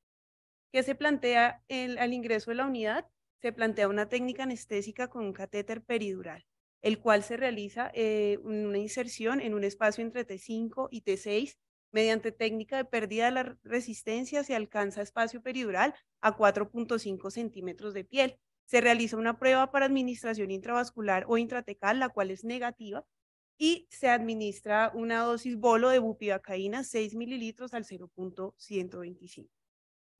[SPEAKER 5] ¿Qué se plantea el, al ingreso de la unidad? Se plantea una técnica anestésica con un catéter peridural, el cual se realiza eh, una inserción en un espacio entre T5 y T6 Mediante técnica de pérdida de la resistencia se alcanza espacio peridural a 4.5 centímetros de piel. Se realiza una prueba para administración intravascular o intratecal, la cual es negativa, y se administra una dosis bolo de bupivacaína 6 mililitros al 0.125.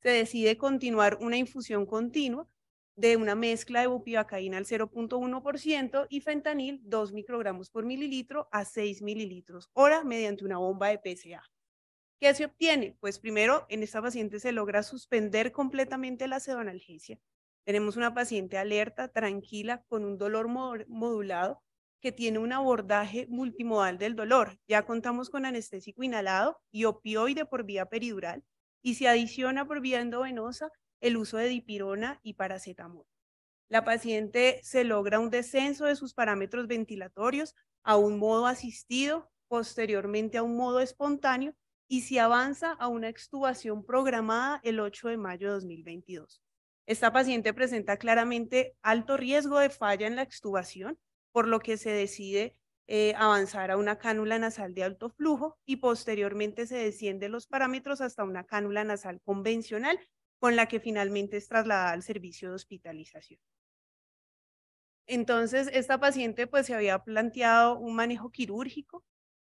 [SPEAKER 5] Se decide continuar una infusión continua de una mezcla de bupivacaína al 0.1% y fentanil 2 microgramos por mililitro a 6 mililitros hora mediante una bomba de PCA. ¿Qué se obtiene? Pues primero, en esta paciente se logra suspender completamente la sedanalgesia. Tenemos una paciente alerta, tranquila, con un dolor modulado que tiene un abordaje multimodal del dolor. Ya contamos con anestésico inhalado y opioide por vía peridural y se adiciona por vía endovenosa el uso de dipirona y paracetamol. La paciente se logra un descenso de sus parámetros ventilatorios a un modo asistido, posteriormente a un modo espontáneo y si avanza a una extubación programada el 8 de mayo de 2022. Esta paciente presenta claramente alto riesgo de falla en la extubación, por lo que se decide eh, avanzar a una cánula nasal de alto flujo y posteriormente se desciende los parámetros hasta una cánula nasal convencional con la que finalmente es trasladada al servicio de hospitalización. Entonces, esta paciente pues se había planteado un manejo quirúrgico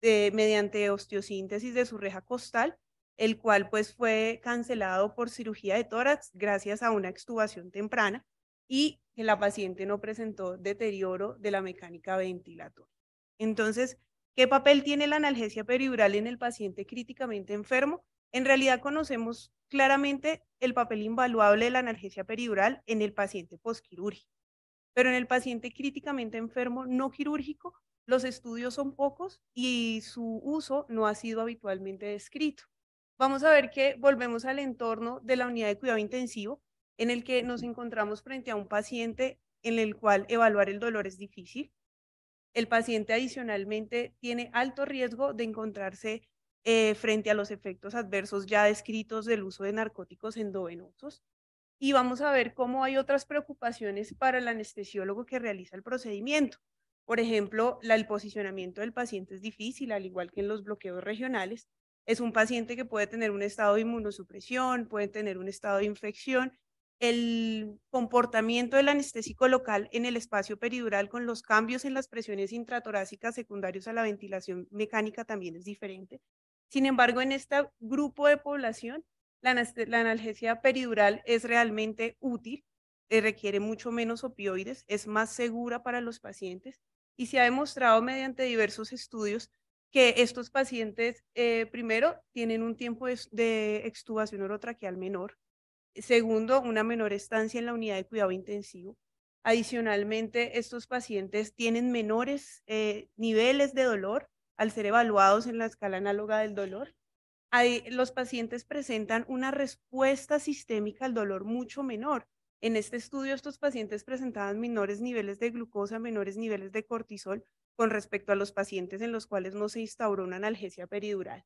[SPEAKER 5] mediante osteosíntesis de su reja costal, el cual pues fue cancelado por cirugía de tórax gracias a una extubación temprana y que la paciente no presentó deterioro de la mecánica ventilatoria. Entonces, ¿qué papel tiene la analgesia peridural en el paciente críticamente enfermo? En realidad conocemos claramente el papel invaluable de la analgesia peridural en el paciente posquirúrgico, pero en el paciente críticamente enfermo no quirúrgico los estudios son pocos y su uso no ha sido habitualmente descrito. Vamos a ver que volvemos al entorno de la unidad de cuidado intensivo, en el que nos encontramos frente a un paciente en el cual evaluar el dolor es difícil. El paciente adicionalmente tiene alto riesgo de encontrarse eh, frente a los efectos adversos ya descritos del uso de narcóticos endovenosos. Y vamos a ver cómo hay otras preocupaciones para el anestesiólogo que realiza el procedimiento. Por ejemplo, la, el posicionamiento del paciente es difícil, al igual que en los bloqueos regionales. Es un paciente que puede tener un estado de inmunosupresión, puede tener un estado de infección. El comportamiento del anestésico local en el espacio peridural con los cambios en las presiones intratorácicas secundarios a la ventilación mecánica también es diferente. Sin embargo, en este grupo de población, la, la analgesia peridural es realmente útil eh, requiere mucho menos opioides, es más segura para los pacientes y se ha demostrado mediante diversos estudios que estos pacientes, eh, primero, tienen un tiempo de, extubación orotraqueal menor, segundo, una menor estancia en la unidad de cuidado intensivo. Adicionalmente, estos pacientes tienen menores eh, niveles de dolor al ser evaluados en la escala análoga del dolor. los pacientes presentan una respuesta sistémica al dolor mucho menor, en este estudio, estos pacientes presentaban menores niveles de glucosa, menores niveles de cortisol con respecto a los pacientes en los cuales no se instauró una analgesia peridural.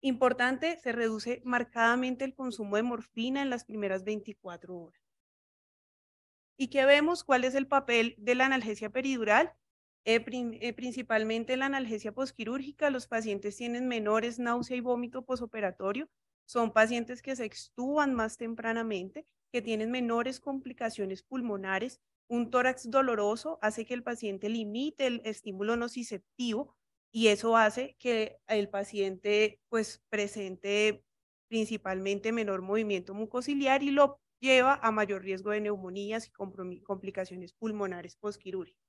[SPEAKER 5] Importante, se reduce marcadamente el consumo de morfina en las primeras 24 horas. ¿Y qué vemos? ¿Cuál es el papel de la analgesia peridural? Eh, eh, principalmente la analgesia posquirúrgica, los pacientes tienen menores náusea y vómito posoperatorio, son pacientes que se extúan más tempranamente que tienen menores complicaciones pulmonares. Un tórax doloroso hace que el paciente limite el estímulo nociceptivo y eso hace que el paciente pues presente principalmente menor movimiento mucociliar y lo lleva a mayor riesgo de neumonías y complicaciones pulmonares posquirúrgicas.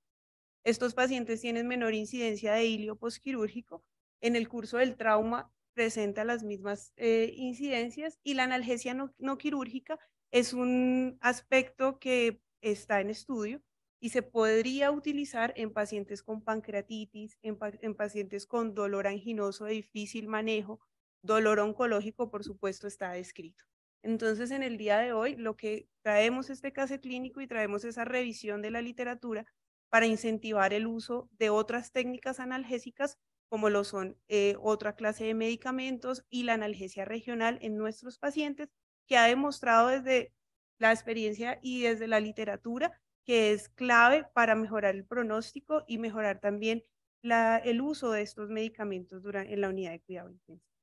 [SPEAKER 5] Estos pacientes tienen menor incidencia de hilio posquirúrgico. En el curso del trauma presenta las mismas eh, incidencias y la analgesia no, no quirúrgica es un aspecto que está en estudio y se podría utilizar en pacientes con pancreatitis, en, pacientes con dolor anginoso de difícil manejo, dolor oncológico, por supuesto, está descrito. Entonces, en el día de hoy, lo que traemos este caso clínico y traemos esa revisión de la literatura para incentivar el uso de otras técnicas analgésicas, como lo son eh, otra clase de medicamentos y la analgesia regional en nuestros pacientes, que ha demostrado desde la experiencia y desde la literatura que es clave para mejorar el pronóstico y mejorar también la, el uso de estos medicamentos durante, en la unidad de cuidado intensivo.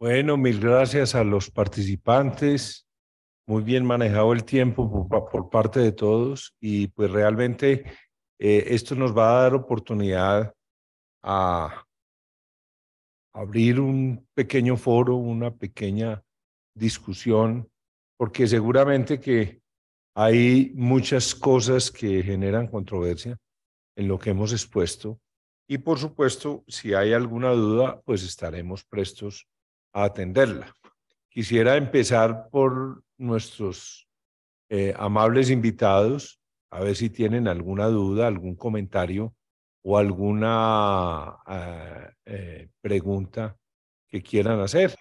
[SPEAKER 1] Bueno, mil gracias a los
[SPEAKER 2] participantes. Muy bien manejado el tiempo por, parte de todos y pues realmente eh, esto nos va a dar oportunidad a abrir un pequeño foro, una pequeña discusión, porque seguramente que hay muchas cosas que generan controversia en lo que hemos expuesto. Y por supuesto, si hay alguna duda, pues estaremos prestos atenderla. Quisiera empezar por nuestros eh, amables invitados, a ver si tienen alguna duda, algún comentario o alguna ah, eh, pregunta que quieran hacer.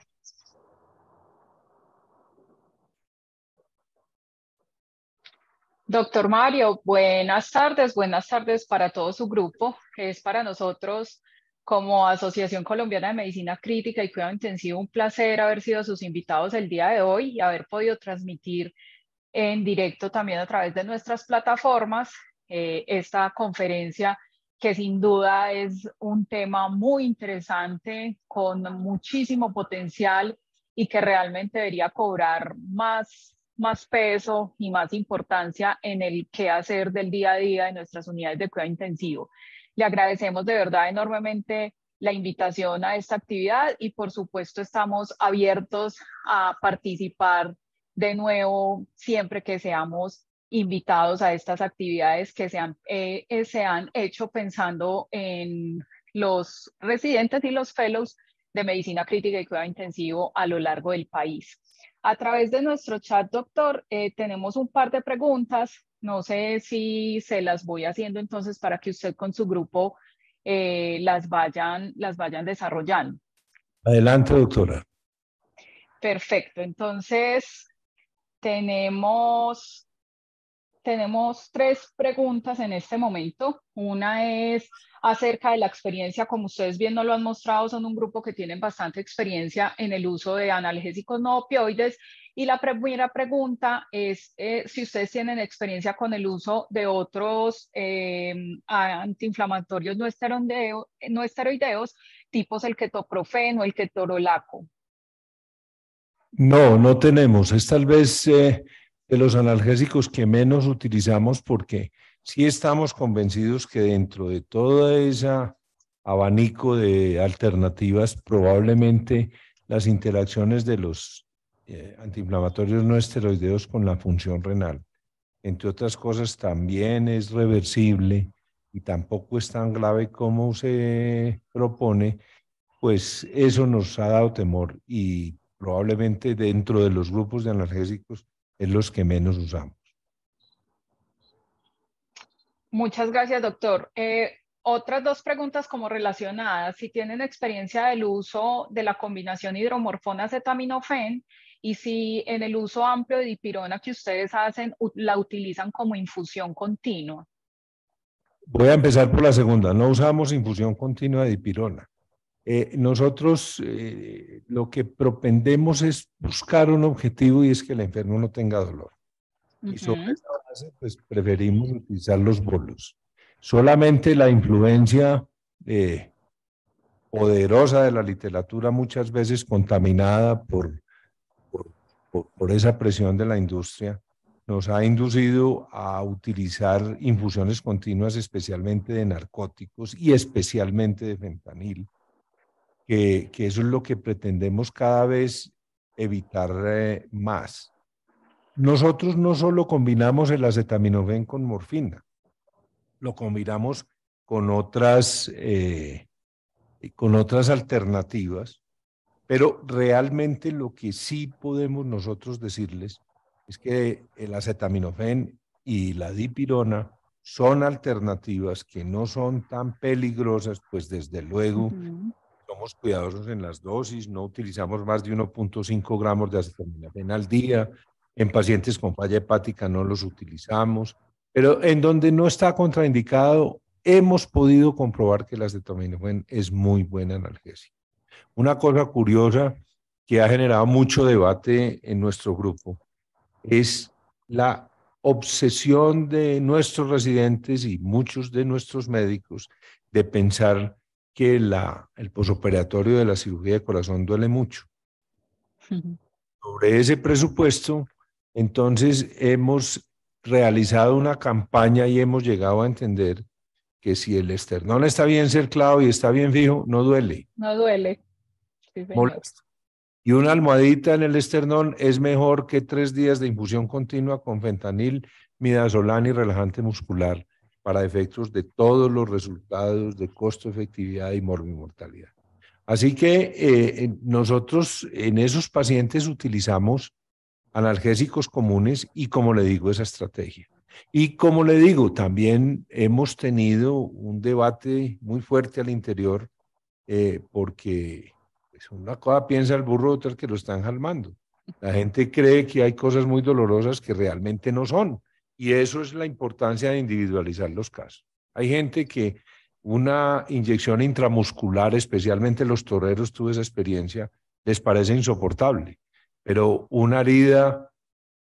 [SPEAKER 6] Doctor Mario, buenas tardes, buenas tardes para todo su grupo. Es para nosotros como Asociación Colombiana de Medicina Crítica y Cuidado Intensivo, un placer haber sido sus invitados el día de hoy y haber podido transmitir en directo también a través de nuestras plataformas eh, esta conferencia que sin duda es un tema muy interesante, con muchísimo potencial y que realmente debería cobrar más, más peso y más importancia en el hacer del día a día de nuestras unidades de cuidado intensivo. Le agradecemos de verdad enormemente la invitación a esta actividad y por supuesto estamos abiertos a participar de nuevo siempre que seamos invitados a estas actividades que se han, eh, eh, hecho pensando en los residentes y los fellows de medicina crítica y cuidado intensivo a lo largo del país. A través de nuestro chat, doctor, eh, tenemos un par de preguntas no sé si se las voy haciendo entonces para que usted con su grupo eh, las, vayan, las vayan desarrollando.
[SPEAKER 2] Adelante, doctora.
[SPEAKER 6] Perfecto. Entonces, tenemos, tenemos tres preguntas en este momento. Una es acerca de la experiencia, como ustedes bien nos lo han mostrado, son un grupo que tienen bastante experiencia en el uso de analgésicos no opioides y la primera pregunta es eh, si ustedes tienen experiencia con el uso de otros eh, antiinflamatorios no, esteroideos, tipos el ketoprofeno, el ketorolaco.
[SPEAKER 2] No, no tenemos. Es tal vez eh, de los analgésicos que menos utilizamos porque sí estamos convencidos que dentro de todo ese abanico de alternativas, probablemente las interacciones de los eh, antiinflamatorios no esteroideos con la función renal. Entre otras cosas, también es reversible y tampoco es tan grave como se propone, pues eso nos ha dado temor y probablemente dentro de los grupos de analgésicos es los que menos usamos.
[SPEAKER 6] Muchas gracias, doctor. Eh, otras dos preguntas como relacionadas. Si tienen experiencia del uso de la combinación hidromorfona acetaminofén y si en el uso amplio de dipirona que ustedes hacen, la utilizan como infusión continua.
[SPEAKER 2] Voy a empezar por la segunda. No usamos infusión continua de dipirona. Eh, nosotros eh, lo que propendemos es buscar un objetivo y es que el enfermo no tenga dolor. Y sobre esa base, pues preferimos utilizar los bolos. Solamente la influencia eh, poderosa de la literatura, muchas veces contaminada por por, esa presión de la industria, nos ha inducido a utilizar infusiones continuas, especialmente de narcóticos y especialmente de fentanil, que, eso es lo que pretendemos cada vez evitar eh, más. Nosotros no solo combinamos el acetaminofén con morfina, lo combinamos con otras, eh, con otras alternativas pero realmente lo que sí podemos nosotros decirles es que el acetaminofén y la dipirona son alternativas que no son tan peligrosas, pues desde luego somos cuidadosos en las dosis, no utilizamos más de 1.5 gramos de acetaminofén al día, en pacientes con falla hepática no los utilizamos, pero en donde no está contraindicado, hemos podido comprobar que el acetaminofén es muy buena analgesia. Una cosa curiosa que ha generado mucho debate en nuestro grupo es la obsesión de nuestros residentes y muchos de nuestros médicos de pensar que el posoperatorio de la cirugía de corazón duele mucho. Sobre ese presupuesto, entonces hemos realizado una campaña y hemos llegado a entender que si el esternón está bien cerclado y está bien fijo, no duele.
[SPEAKER 6] No duele.
[SPEAKER 2] Y una almohadita en el esternón es mejor que tres días de infusión continua con fentanil, midazolam y relajante muscular para efectos de todos los resultados de costo, efectividad y morbimortalidad. Así que eh, nosotros en esos pacientes utilizamos analgésicos comunes y, como le digo, esa estrategia. Y como le digo, también hemos tenido un debate muy fuerte al interior, eh, porque pues, una cosa piensa el burro, otra que lo están jalmando. La gente cree que hay cosas muy dolorosas que realmente no son. Y eso es la importancia de individualizar los casos. Hay gente que una inyección intramuscular, especialmente los toreros, tuve esa experiencia, les parece insoportable. Pero una herida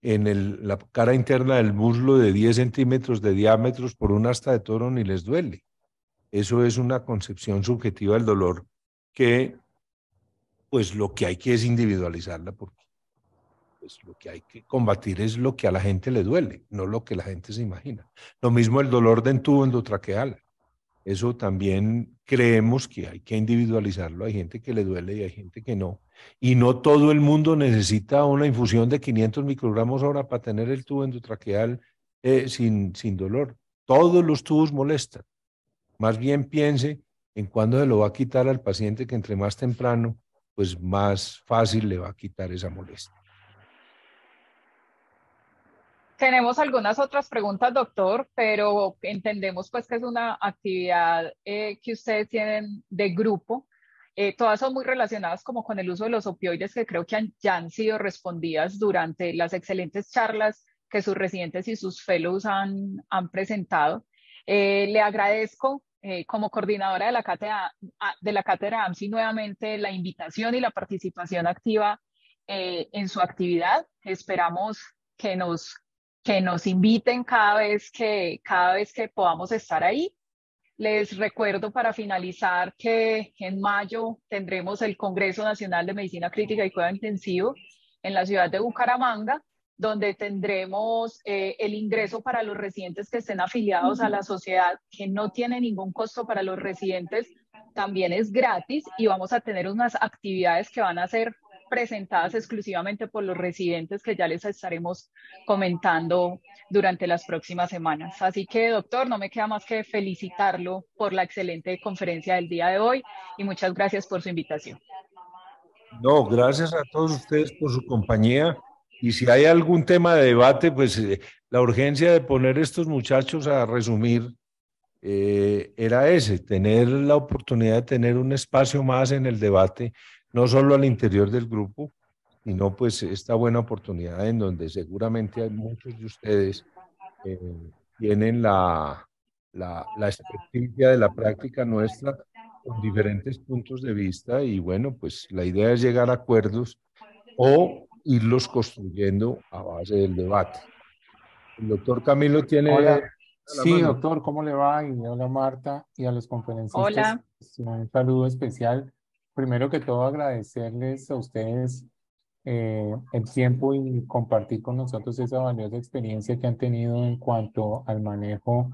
[SPEAKER 2] en la cara interna del muslo de 10 centímetros de diámetros por un hasta de toro ni les duele. Eso es una concepción subjetiva del dolor que, pues lo que hay que es individualizarla, porque pues, lo que hay que combatir es lo que a la gente le duele, no lo que la gente se imagina. Lo mismo el dolor de entubo endotraqueal. Eso también creemos que hay que individualizarlo. Hay gente que le duele y hay gente que no. Y no todo el mundo necesita una infusión de 500 microgramos ahora para tener el tubo endotraqueal eh, sin, sin dolor. Todos los tubos molestan. Más bien piense en cuándo se lo va a quitar al paciente que entre más temprano, pues más fácil le va a quitar esa molestia.
[SPEAKER 6] Tenemos algunas otras preguntas, doctor, pero entendemos pues que es una actividad eh, que ustedes tienen de grupo. Eh, todas son muy relacionadas como con el uso de los opioides que creo que ya han sido respondidas durante las excelentes charlas que sus residentes y sus fellows han, han presentado. Eh, le agradezco como coordinadora de la cátedra, ah, de la cátedra AMSI nuevamente la invitación y la participación activa en su actividad. Esperamos que nos que nos inviten cada vez que, cada vez que podamos estar ahí. Les recuerdo para finalizar que en mayo tendremos el Congreso Nacional de Medicina Crítica y Cuidado Intensivo en la ciudad de Bucaramanga, donde tendremos eh, el ingreso para los residentes que estén afiliados a la sociedad, que no tiene ningún costo para los residentes, también es gratis y vamos a tener unas actividades que van a ser presentadas exclusivamente por los residentes que ya les estaremos comentando durante las próximas semanas. Así que, doctor, no me queda más que felicitarlo por la excelente conferencia del día de hoy y muchas gracias por su invitación.
[SPEAKER 2] No, gracias a todos ustedes por su compañía. Y si hay algún tema de debate, pues eh, la urgencia de poner estos muchachos a resumir eh, era ese, tener la oportunidad de tener un espacio más en el debate no solo al interior del grupo, sino pues esta buena oportunidad en donde seguramente hay muchos de ustedes eh, tienen la, la, de la práctica nuestra con diferentes puntos de vista y bueno, pues la idea es llegar a acuerdos o irlos
[SPEAKER 7] construyendo a base del debate. El doctor Camilo tiene... Sí, doctor, ¿cómo le va? Y hola Marta y a los conferencistas. Hola. Pues, un saludo especial primero que todo agradecerles a ustedes eh, el tiempo y compartir con nosotros esa valiosa experiencia que han tenido en cuanto al manejo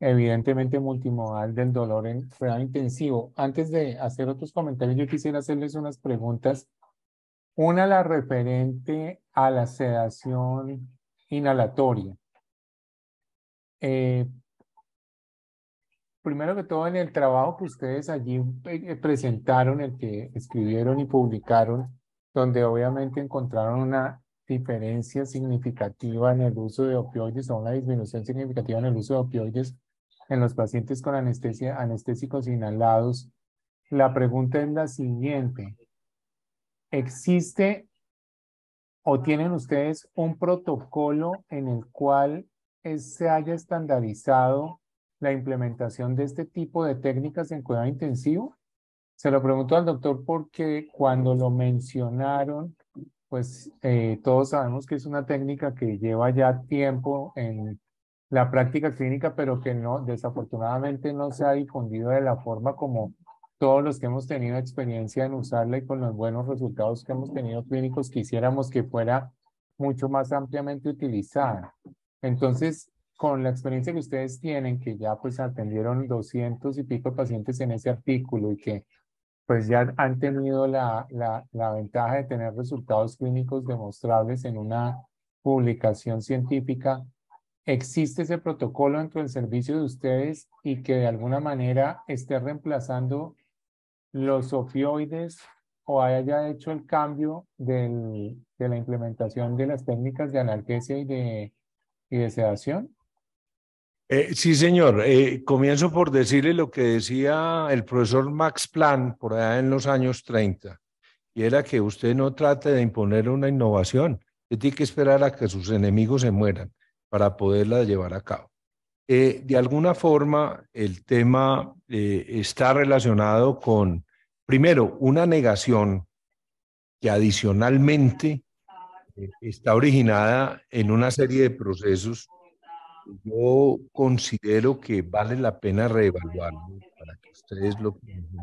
[SPEAKER 7] evidentemente multimodal del dolor en real intensivo. Antes de hacer otros comentarios, yo quisiera hacerles unas preguntas. Una, la referente a la sedación inhalatoria. Eh, primero que todo en el trabajo que ustedes allí eh, presentaron, el que escribieron y publicaron, donde obviamente encontraron una diferencia significativa en el uso de opioides o una disminución significativa en el uso de opioides en los pacientes con anestesia, anestésicos inhalados. La pregunta es la siguiente. ¿Existe o tienen ustedes un protocolo en el cual se haya estandarizado la implementación de este tipo de técnicas en cuidado intensivo? Se lo pregunto al doctor porque cuando lo mencionaron, pues eh, todos sabemos que es una técnica que lleva ya tiempo en la práctica clínica, pero que no, desafortunadamente no se ha difundido de la forma como todos los que hemos tenido experiencia en usarla y con los buenos resultados que hemos tenido clínicos, quisiéramos que fuera mucho más ampliamente utilizada. Entonces, con la experiencia que ustedes tienen, que ya pues atendieron 200 y pico pacientes en ese artículo y que pues ya han tenido la, ventaja de tener resultados clínicos demostrables en una publicación científica, ¿existe ese protocolo dentro del servicio de ustedes y que de alguna manera esté reemplazando los opioides o haya hecho el cambio de la implementación de las técnicas de analgesia y de, y de sedación? Eh, sí,
[SPEAKER 2] señor. Eh, comienzo por decirle lo que decía el profesor Max Planck por allá en los años 30, y era que usted no trate de imponer una innovación, usted tiene que esperar a que sus enemigos se mueran para poderla llevar a cabo. Eh, de alguna forma, el tema está relacionado con, primero, una negación que adicionalmente está originada en una serie de procesos yo considero que vale la pena reevaluarlo para que ustedes lo piensen.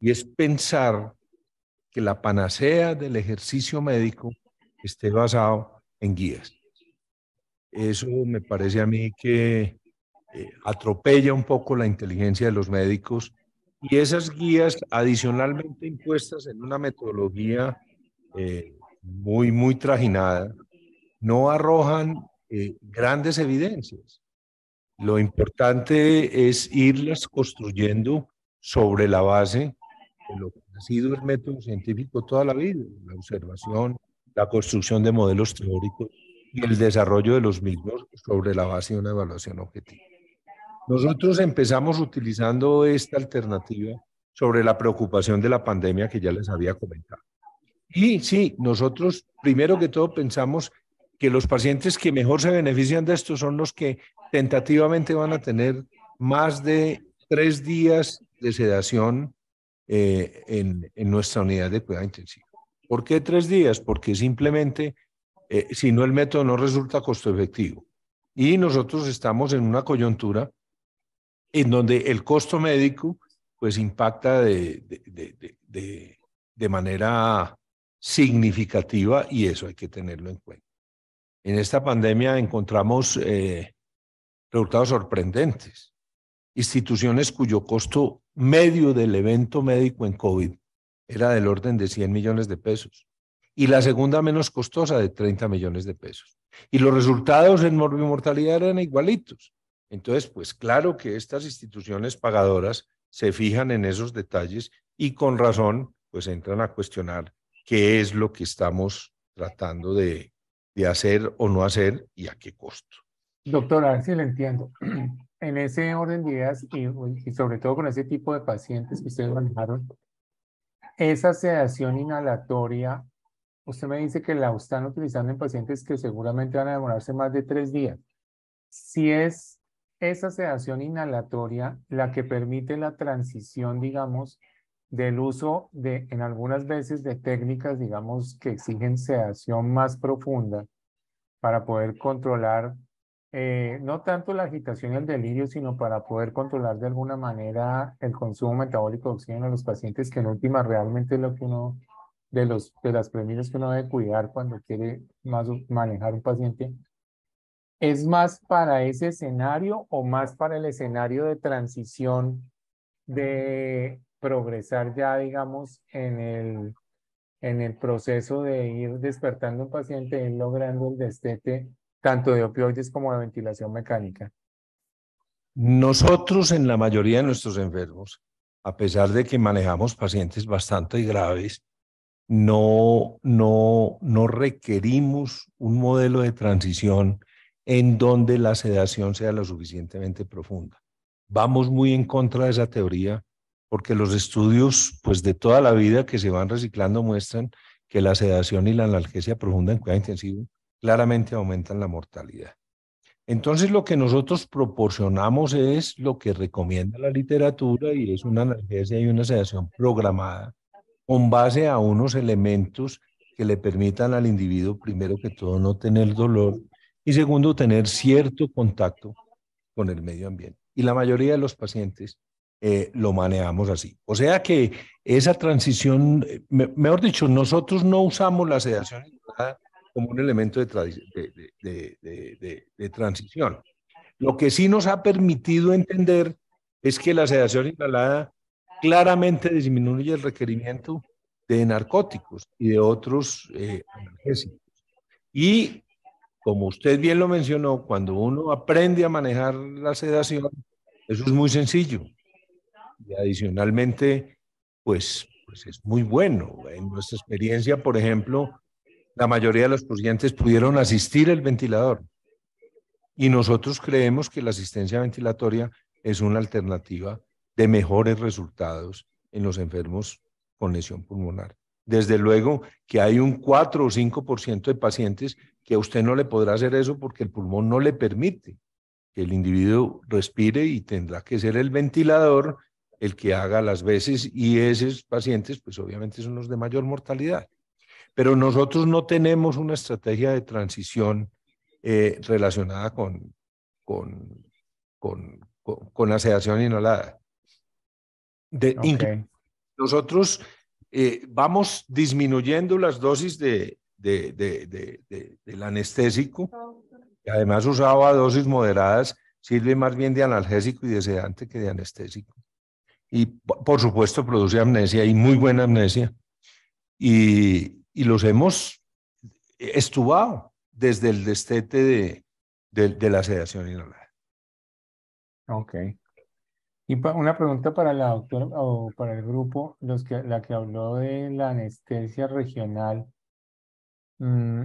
[SPEAKER 2] Y es pensar que la panacea del ejercicio médico esté basado en guías. Eso me parece a mí que eh, atropella un poco la inteligencia de los médicos y esas guías adicionalmente impuestas en una metodología eh, muy, muy trajinada, no arrojan eh, grandes evidencias. Lo importante es irlas construyendo sobre la base de lo que ha sido el método científico toda la vida, la observación, la construcción de modelos teóricos y el desarrollo de los mismos sobre la base de una evaluación objetiva. Nosotros empezamos utilizando esta alternativa sobre la preocupación de la pandemia que ya les había comentado. Y sí, nosotros primero que todo pensamos que los pacientes que mejor se benefician de esto son los que tentativamente van a tener más de tres días de sedación eh, en, nuestra unidad de cuidado intensivo. ¿Por qué tres días? Porque simplemente, eh, si no, el método no resulta costo efectivo. Y nosotros estamos en una coyuntura en donde el costo médico pues impacta de manera significativa y eso hay que tenerlo en cuenta en esta pandemia encontramos eh, resultados sorprendentes. Instituciones cuyo costo medio del evento médico en COVID era del orden de 100 millones de pesos y la segunda menos costosa de 30 millones de pesos. Y los resultados en morbimortalidad eran igualitos. Entonces, pues claro que estas instituciones pagadoras se fijan en esos detalles y con razón pues entran a cuestionar qué es lo que estamos tratando de, de hacer o no hacer y a qué costo.
[SPEAKER 7] Doctor, a si lo entiendo. En ese orden de ideas y, sobre todo con ese tipo de pacientes que ustedes manejaron, esa sedación inhalatoria, usted me dice que la están utilizando en pacientes que seguramente van a demorarse más de tres días. Si es esa sedación inhalatoria la que permite la transición, digamos, del uso de, en algunas veces, de técnicas, digamos, que exigen sedación más profunda para poder controlar eh, no tanto la agitación y el delirio, sino para poder controlar de alguna manera el consumo metabólico de oxígeno en los pacientes, que en última realmente es lo que uno, de, los, de las premisas que uno debe cuidar cuando quiere más manejar un paciente. ¿Es más para ese escenario o más para el escenario de transición de progresar ya, digamos, en el, en el proceso de ir despertando un paciente, y logrando el destete tanto de opioides como de ventilación mecánica?
[SPEAKER 2] Nosotros en la mayoría de nuestros enfermos, a pesar de que manejamos pacientes bastante graves, no, no, no requerimos un modelo de transición en donde la sedación sea lo suficientemente profunda. Vamos muy en contra de esa teoría porque los estudios pues, de toda la vida que se van reciclando muestran que la sedación y la analgesia profunda en cuidado intensivo claramente aumentan la mortalidad. Entonces lo que nosotros proporcionamos es lo que recomienda la literatura y es una analgesia y una sedación programada con base a unos elementos que le permitan al individuo, primero que todo, no tener dolor y segundo, tener cierto contacto con el medio ambiente. Y la mayoría de los pacientes eh, lo manejamos así. O sea que esa transición, eh, mejor dicho, nosotros no usamos la sedación como un elemento de, de, transición. Lo que sí nos ha permitido entender es que la sedación inhalada claramente disminuye el requerimiento de narcóticos y de otros eh, analgésicos. Y como usted bien lo mencionó, cuando uno aprende a manejar la sedación, eso es muy sencillo y adicionalmente, pues, pues, es muy bueno. En nuestra experiencia, por ejemplo, la mayoría de los pacientes pudieron asistir el ventilador y nosotros creemos que la asistencia ventilatoria es una alternativa de mejores resultados en los enfermos con lesión pulmonar. Desde luego que hay un 4 o 5% de pacientes que a usted no le podrá hacer eso porque el pulmón no le permite que el individuo respire y tendrá que ser el ventilador el que haga las veces y esos pacientes, pues obviamente son los de mayor mortalidad. Pero nosotros no tenemos una estrategia de transición eh, relacionada con, con, con, la sedación inhalada. De, Nosotros eh, vamos disminuyendo las dosis de, del anestésico, que además usaba dosis moderadas, sirve más bien de analgésico y de sedante que de anestésico. Y por supuesto produce amnesia y muy buena amnesia. Y, los hemos estubado desde el destete de, la sedación inhalada.
[SPEAKER 7] Ok. Y una pregunta para la doctora o para el grupo, los que, la que habló de la anestesia regional. Mm,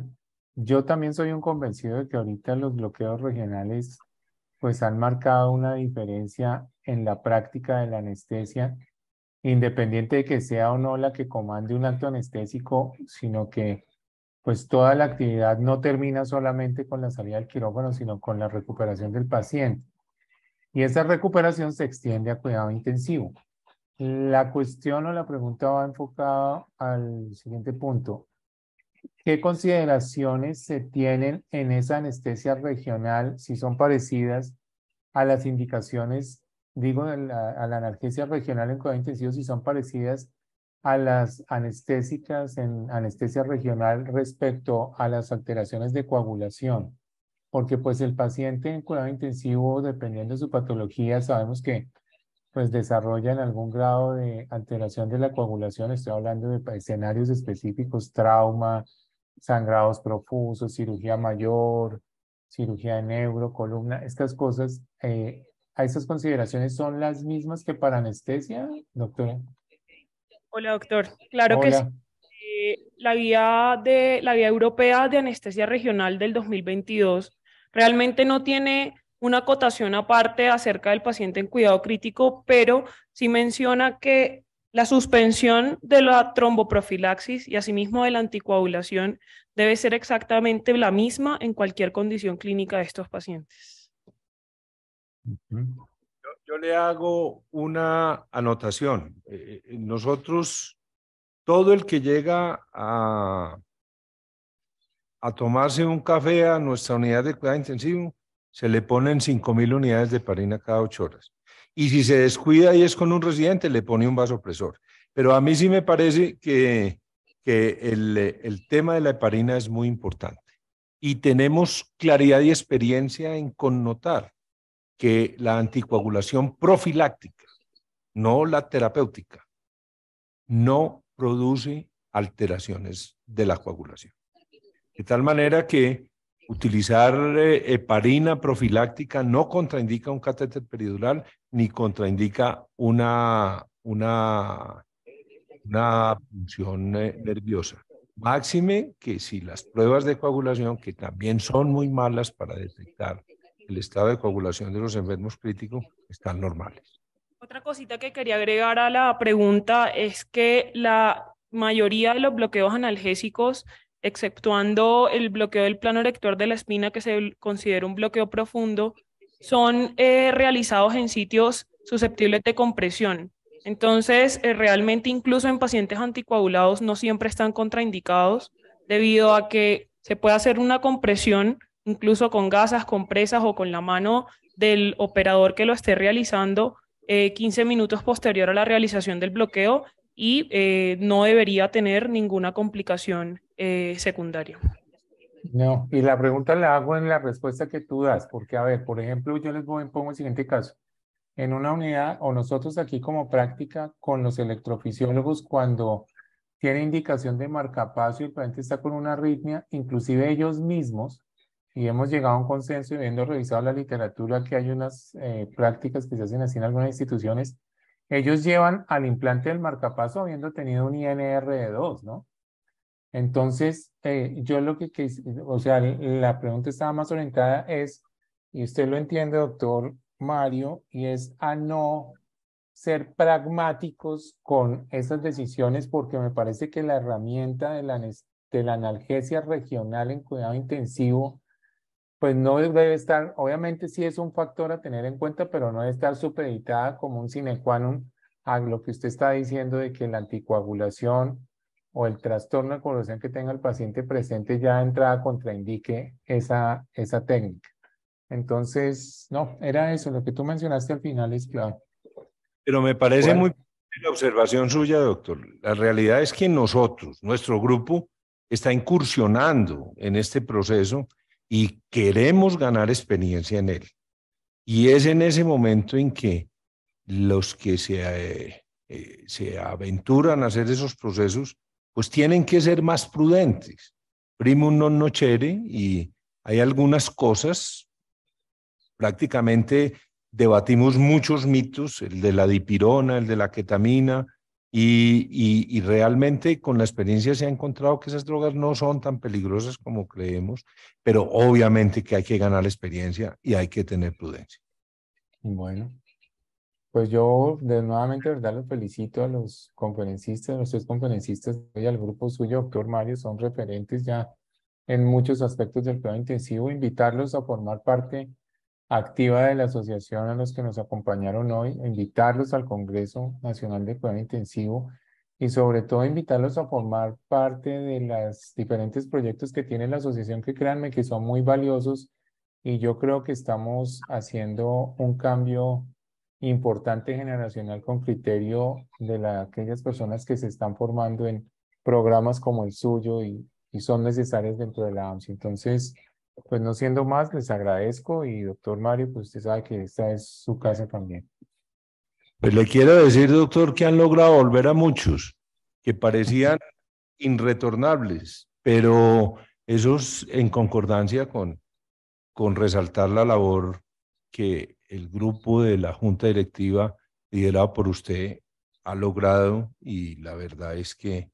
[SPEAKER 7] yo también soy un convencido de que ahorita los bloqueos regionales pues han marcado una diferencia en la práctica de la anestesia, independiente de que sea o no la que comande un acto anestésico, sino que pues toda la actividad no termina solamente con la salida del quirófano, sino con la recuperación del paciente. Y esa recuperación se extiende a cuidado intensivo. La cuestión o la pregunta va enfocada al siguiente punto. ¿Qué consideraciones se tienen en esa anestesia regional si son parecidas a las indicaciones digo, a la, a analgesia regional en cuidado intensivo, si son parecidas a las anestésicas en anestesia regional respecto a las alteraciones de coagulación, porque pues el paciente en cuidado intensivo, dependiendo de su patología, sabemos que pues desarrolla en algún grado de alteración de la coagulación, estoy hablando de escenarios específicos, trauma, sangrados profusos, cirugía mayor, cirugía de neuro, columna, estas cosas eh, esas consideraciones son las mismas que para anestesia, doctora?
[SPEAKER 4] Hola, doctor. Claro que sí. Eh, la guía, de, la guía europea de anestesia regional del 2022 realmente no tiene una acotación aparte acerca del paciente en cuidado crítico, pero sí menciona que la suspensión de la tromboprofilaxis y asimismo de la anticoagulación debe ser exactamente la misma en cualquier condición clínica de estos pacientes
[SPEAKER 2] yo, le hago una anotación. Eh, eh, nosotros, todo el que llega a, a tomarse un café a nuestra unidad de cuidado intensivo, se le ponen 5.000 unidades de parina cada ocho horas. Y si se descuida y es con un residente, le pone un vasopresor. Pero a mí sí me parece que, que el, el, tema de la heparina es muy importante. Y tenemos claridad y experiencia en connotar que la anticoagulación profiláctica, no la terapéutica, no produce alteraciones de la coagulación. De tal manera que utilizar eh, heparina profiláctica no contraindica un catéter peridural ni contraindica una, una, una función eh, nerviosa. Máxime que si las pruebas de coagulación, que también son muy malas para detectar el estado de coagulación de los enfermos críticos están normales.
[SPEAKER 4] Otra cosita que quería agregar a la pregunta es que la mayoría de los bloqueos analgésicos, exceptuando el bloqueo del plano erector de la espina, que se considera un bloqueo profundo, son eh, realizados en sitios susceptibles de compresión. Entonces, eh, realmente incluso en pacientes anticoagulados no siempre están contraindicados debido a que se puede hacer una compresión incluso con gasas, compresas o con la mano del operador que lo esté realizando 15 eh, minutos posterior a la realización del bloqueo y eh, no debería tener ninguna complicación eh, secundaria.
[SPEAKER 7] No, y la pregunta la hago en la respuesta que tú das, porque a ver, por ejemplo, yo les voy, pongo el siguiente caso. En una unidad o nosotros aquí como práctica con los electrofisiólogos cuando tiene indicación de marcapaso y el paciente está con una arritmia, inclusive ellos mismos y hemos llegado a un consenso y habiendo revisado la literatura que hay unas eh, prácticas que se hacen así en algunas instituciones, ellos llevan al implante del marcapaso habiendo tenido un INR de 2, ¿no? Entonces, eh, yo lo que, que, o sea, la pregunta estaba más orientada es, y usted lo entiende, doctor Mario, y es a no ser pragmáticos con esas decisiones porque me parece que la herramienta de la, de la analgesia regional en cuidado intensivo pues no debe estar, obviamente sí es un factor a tener en cuenta, pero no debe estar supeditada como un sine qua non a lo que usted está diciendo de que la anticoagulación o el trastorno de coagulación que tenga el paciente presente ya de entrada contraindique esa, esa técnica. Entonces, no, era eso, lo que tú mencionaste al final es claro.
[SPEAKER 2] Pero me parece muy la observación suya, doctor. La realidad es que nosotros, nuestro grupo, está incursionando en este proceso y queremos ganar experiencia en él. Y es en ese momento en que los que se, eh, eh, se aventuran a hacer esos procesos, pues tienen que ser más prudentes. Primum non nocere y hay algunas cosas, prácticamente debatimos muchos mitos, el de la dipirona, el de la ketamina, y, realmente con la experiencia se ha encontrado que esas drogas no son tan peligrosas como creemos, pero obviamente que hay que ganar experiencia y hay que tener prudencia. Bueno,
[SPEAKER 7] pues yo de nuevamente, verdad, los felicito a los conferencistas, a los tres conferencistas y al grupo suyo, doctor Mario, son referentes ya en muchos aspectos del cuidado intensivo. Invitarlos a formar parte activa de la asociación a los que nos acompañaron hoy, invitarlos al Congreso Nacional de Cuidado Intensivo y sobre todo invitarlos a formar parte de los diferentes proyectos que tiene la asociación, que créanme que son muy valiosos y yo creo que estamos haciendo un cambio importante generacional con criterio de la, aquellas personas que se están formando en programas como el suyo y, y son necesarias dentro de la AMSI. Entonces, pues no siendo más, les agradezco y doctor Mario, pues usted sabe que esta es su casa también.
[SPEAKER 2] Pues le quiero decir, doctor, que han logrado volver a muchos que parecían irretornables, pero eso es en concordancia con, con resaltar la labor que el grupo de la Junta Directiva liderado por usted ha logrado y la verdad es que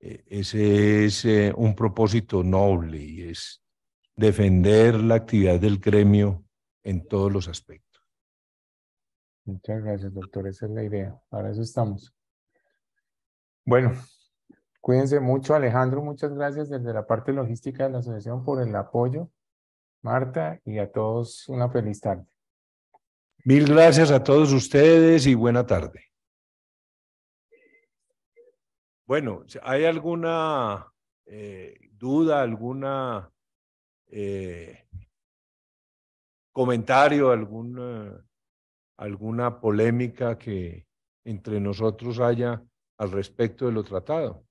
[SPEAKER 2] eh, ese es eh, un propósito noble y es defender la actividad del gremio en todos los aspectos.
[SPEAKER 7] Muchas gracias, doctor. Esa es la idea. Para eso estamos. Bueno, cuídense mucho, Alejandro. Muchas gracias desde la parte logística de la asociación por el apoyo. Marta, y a todos una feliz tarde. Mil
[SPEAKER 2] gracias a todos ustedes y buena tarde. Bueno, ¿hay alguna eh, duda, alguna eh, comentario, alguna, alguna polémica que entre nosotros haya al respecto de lo
[SPEAKER 1] tratado.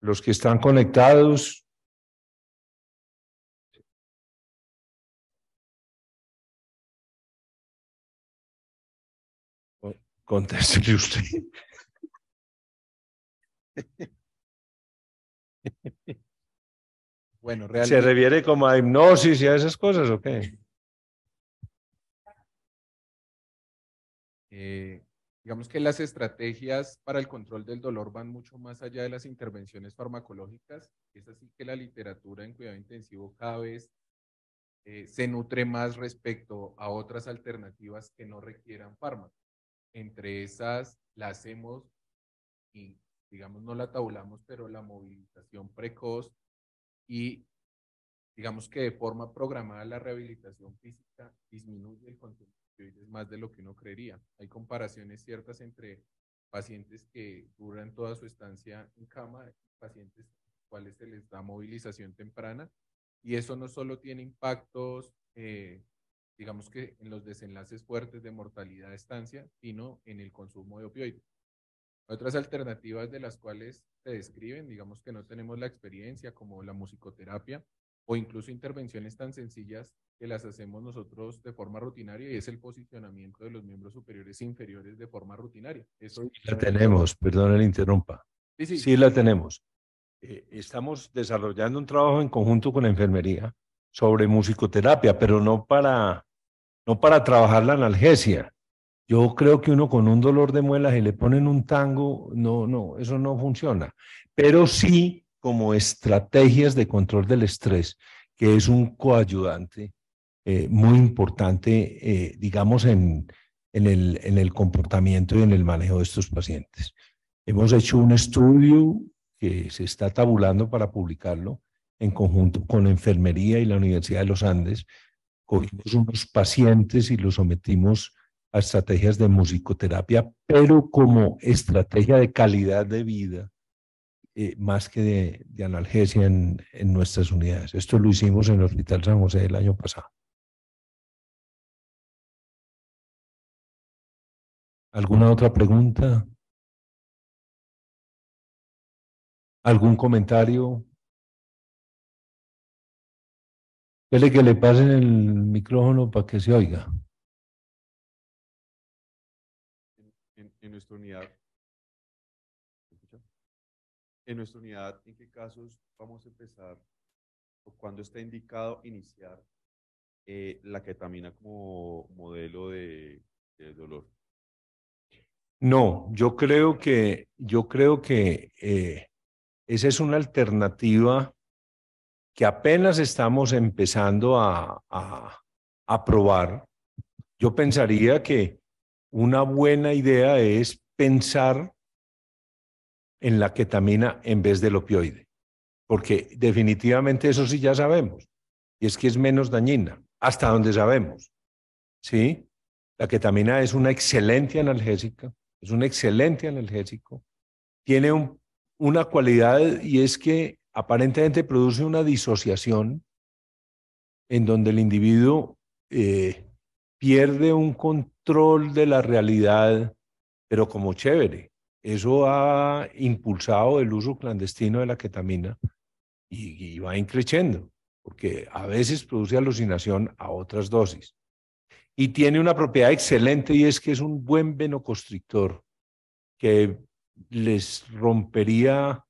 [SPEAKER 1] Los que están conectados, contéstele usted. Bueno, ¿Se refiere como a hipnosis y a esas cosas o qué?
[SPEAKER 3] Eh, digamos que las estrategias para el control del dolor van mucho más allá de las intervenciones farmacológicas. Es así que la literatura en cuidado intensivo cada vez eh, se nutre más respecto a otras alternativas que no requieran fármacos. Entre esas las hemos digamos, no la tabulamos, pero la movilización precoz y digamos que de forma programada la rehabilitación física disminuye el consumo de opioides más de lo que uno creería. Hay comparaciones ciertas entre pacientes que duran toda su estancia en cama y pacientes cuales se les da movilización temprana y eso no solo tiene impactos, eh, digamos que en los desenlaces fuertes de mortalidad de estancia, sino en el consumo de opioides otras alternativas de las cuales se describen, digamos que no tenemos la experiencia como la musicoterapia o incluso intervenciones tan sencillas que las hacemos nosotros de forma rutinaria y es el posicionamiento de los miembros superiores e inferiores de forma rutinaria. Eso la tenemos,
[SPEAKER 2] perdón, le interrumpa. Sí, sí. sí la tenemos. Eh, estamos desarrollando un trabajo en conjunto con la enfermería sobre musicoterapia, pero no para, no para trabajar la analgesia, yo creo que uno con un dolor de muelas y le ponen un tango, no, no, eso no funciona. Pero sí como estrategias de control del estrés, que es un coayudante eh, muy importante, eh, digamos, en, en, el, en el comportamiento y en el manejo de estos pacientes. Hemos hecho un estudio que se está tabulando para publicarlo en conjunto con la Enfermería y la Universidad de los Andes. Cogimos unos pacientes y los sometimos a estrategias de musicoterapia, pero como estrategia de calidad de vida, eh, más que de, analgesia en, nuestras unidades. Esto lo hicimos en el Hospital
[SPEAKER 1] San José el año pasado. ¿Alguna otra pregunta? ¿Algún comentario? Dele que le pasen el micrófono para que se oiga. nuestra unidad, en nuestra unidad, ¿en qué casos vamos a empezar o cuándo está indicado
[SPEAKER 2] iniciar eh, la ketamina como modelo de, dolor? No, yo creo que, yo creo que eh, esa es una alternativa que apenas estamos empezando a probar. Yo pensaría que una buena idea es pensar en la ketamina en vez del opioide, porque definitivamente eso sí ya sabemos, y es que es menos dañina, hasta donde sabemos. ¿Sí? La ketamina es una excelente analgésica, es un excelente analgésico, tiene una cualidad y es que aparentemente produce una disociación en donde el individuo eh, pierde un control de la realidad, pero como chévere. Eso ha impulsado el uso clandestino de la ketamina y, va increciendo, porque a veces produce alucinación a otras dosis. Y tiene una propiedad excelente y es que es un buen venoconstrictor que les rompería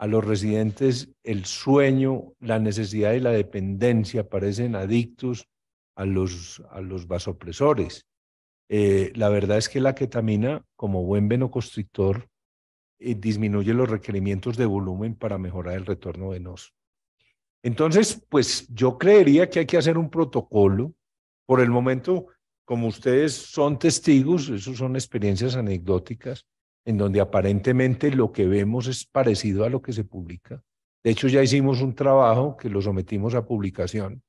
[SPEAKER 2] a los residentes el sueño, la necesidad y la dependencia, parecen adictos a los, a los vasopresores. Eh, la verdad es que la ketamina, como buen venoconstrictor, eh, disminuye los requerimientos de volumen para mejorar el retorno venoso. Entonces, pues yo creería que hay que hacer un protocolo. Por el momento, como ustedes son testigos, eso son experiencias anecdóticas, en donde aparentemente lo que vemos es parecido a lo que se publica. De hecho, ya hicimos un trabajo que lo sometimos a publicación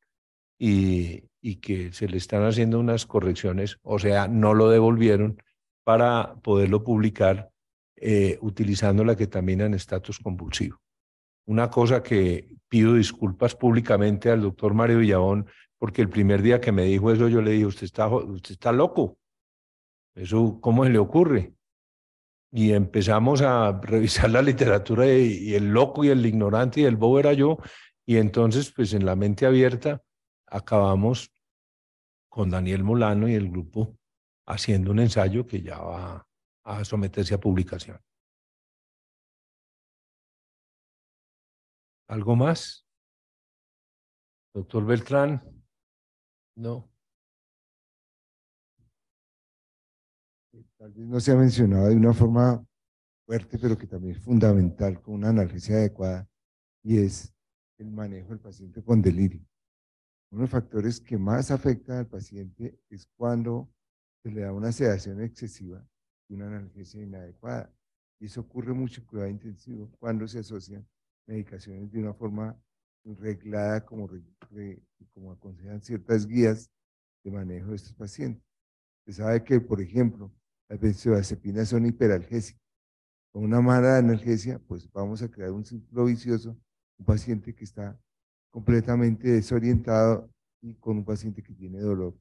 [SPEAKER 2] y, y que se le están haciendo unas correcciones, o sea, no lo devolvieron para poderlo publicar eh, utilizando la ketamina en estatus convulsivo. Una cosa que pido disculpas públicamente al doctor Mario Villabón, porque el primer día que me dijo eso yo le dije, usted está, usted está loco, eso cómo se le ocurre. Y empezamos a revisar la literatura y, y el loco y el ignorante y el bobo era yo, y entonces pues en la mente abierta acabamos con Daniel Molano y el grupo haciendo un
[SPEAKER 1] ensayo que ya va a someterse a publicación. ¿Algo más? Doctor Beltrán, no. Tal vez no se ha mencionado de una forma fuerte, pero que también es fundamental
[SPEAKER 8] con una analgesia adecuada, y es el manejo del paciente con delirio. Uno de los factores que más afecta al paciente es cuando se le da una sedación excesiva y una analgesia inadecuada. Y eso ocurre mucho en cuidado intensivo cuando se asocian medicaciones de una forma reglada como, como aconsejan ciertas guías de manejo de estos pacientes. Se sabe que, por ejemplo, las benzodiazepinas son hiperalgésicas. Con una mala analgesia, pues vamos a crear un ciclo vicioso, un paciente que está completamente desorientado y con un paciente que tiene dolor.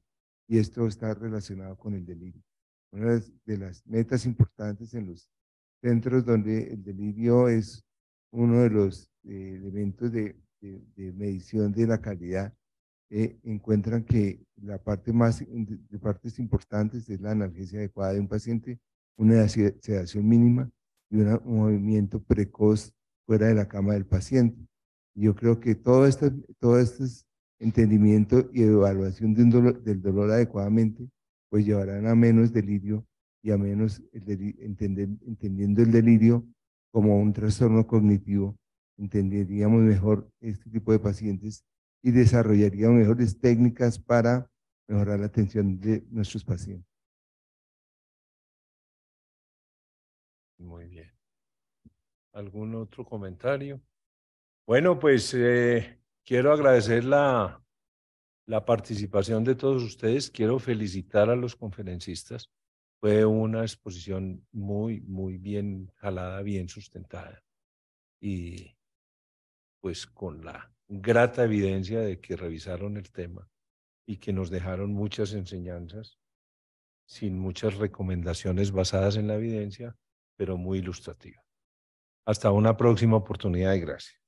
[SPEAKER 8] Y esto está relacionado con el delirio. Una de las metas importantes en los centros donde el delirio es uno de los eh, elementos de, medición de la calidad, eh, encuentran que la parte más de, partes importantes es la analgesia adecuada de un paciente, una sedación mínima y un movimiento precoz fuera de la cama del paciente. Yo creo que todo este, todo este entendimiento y evaluación del dolor adecuadamente, pues llevarán a menos delirio y a menos entendiendo el delirio como un trastorno cognitivo, entenderíamos mejor este tipo de pacientes y desarrollaríamos mejores técnicas para mejorar la atención de nuestros pacientes.
[SPEAKER 1] Muy bien. ¿Algún
[SPEAKER 2] otro comentario?
[SPEAKER 1] Bueno, pues eh, quiero agradecer la,
[SPEAKER 2] la participación de todos ustedes. Quiero felicitar a los conferencistas. Fue una exposición muy, muy bien jalada, bien sustentada y pues con la grata evidencia de que revisaron el tema y que nos dejaron muchas enseñanzas, sin muchas recomendaciones basadas en la evidencia, pero muy ilustrativa. Hasta una próxima oportunidad y gracias.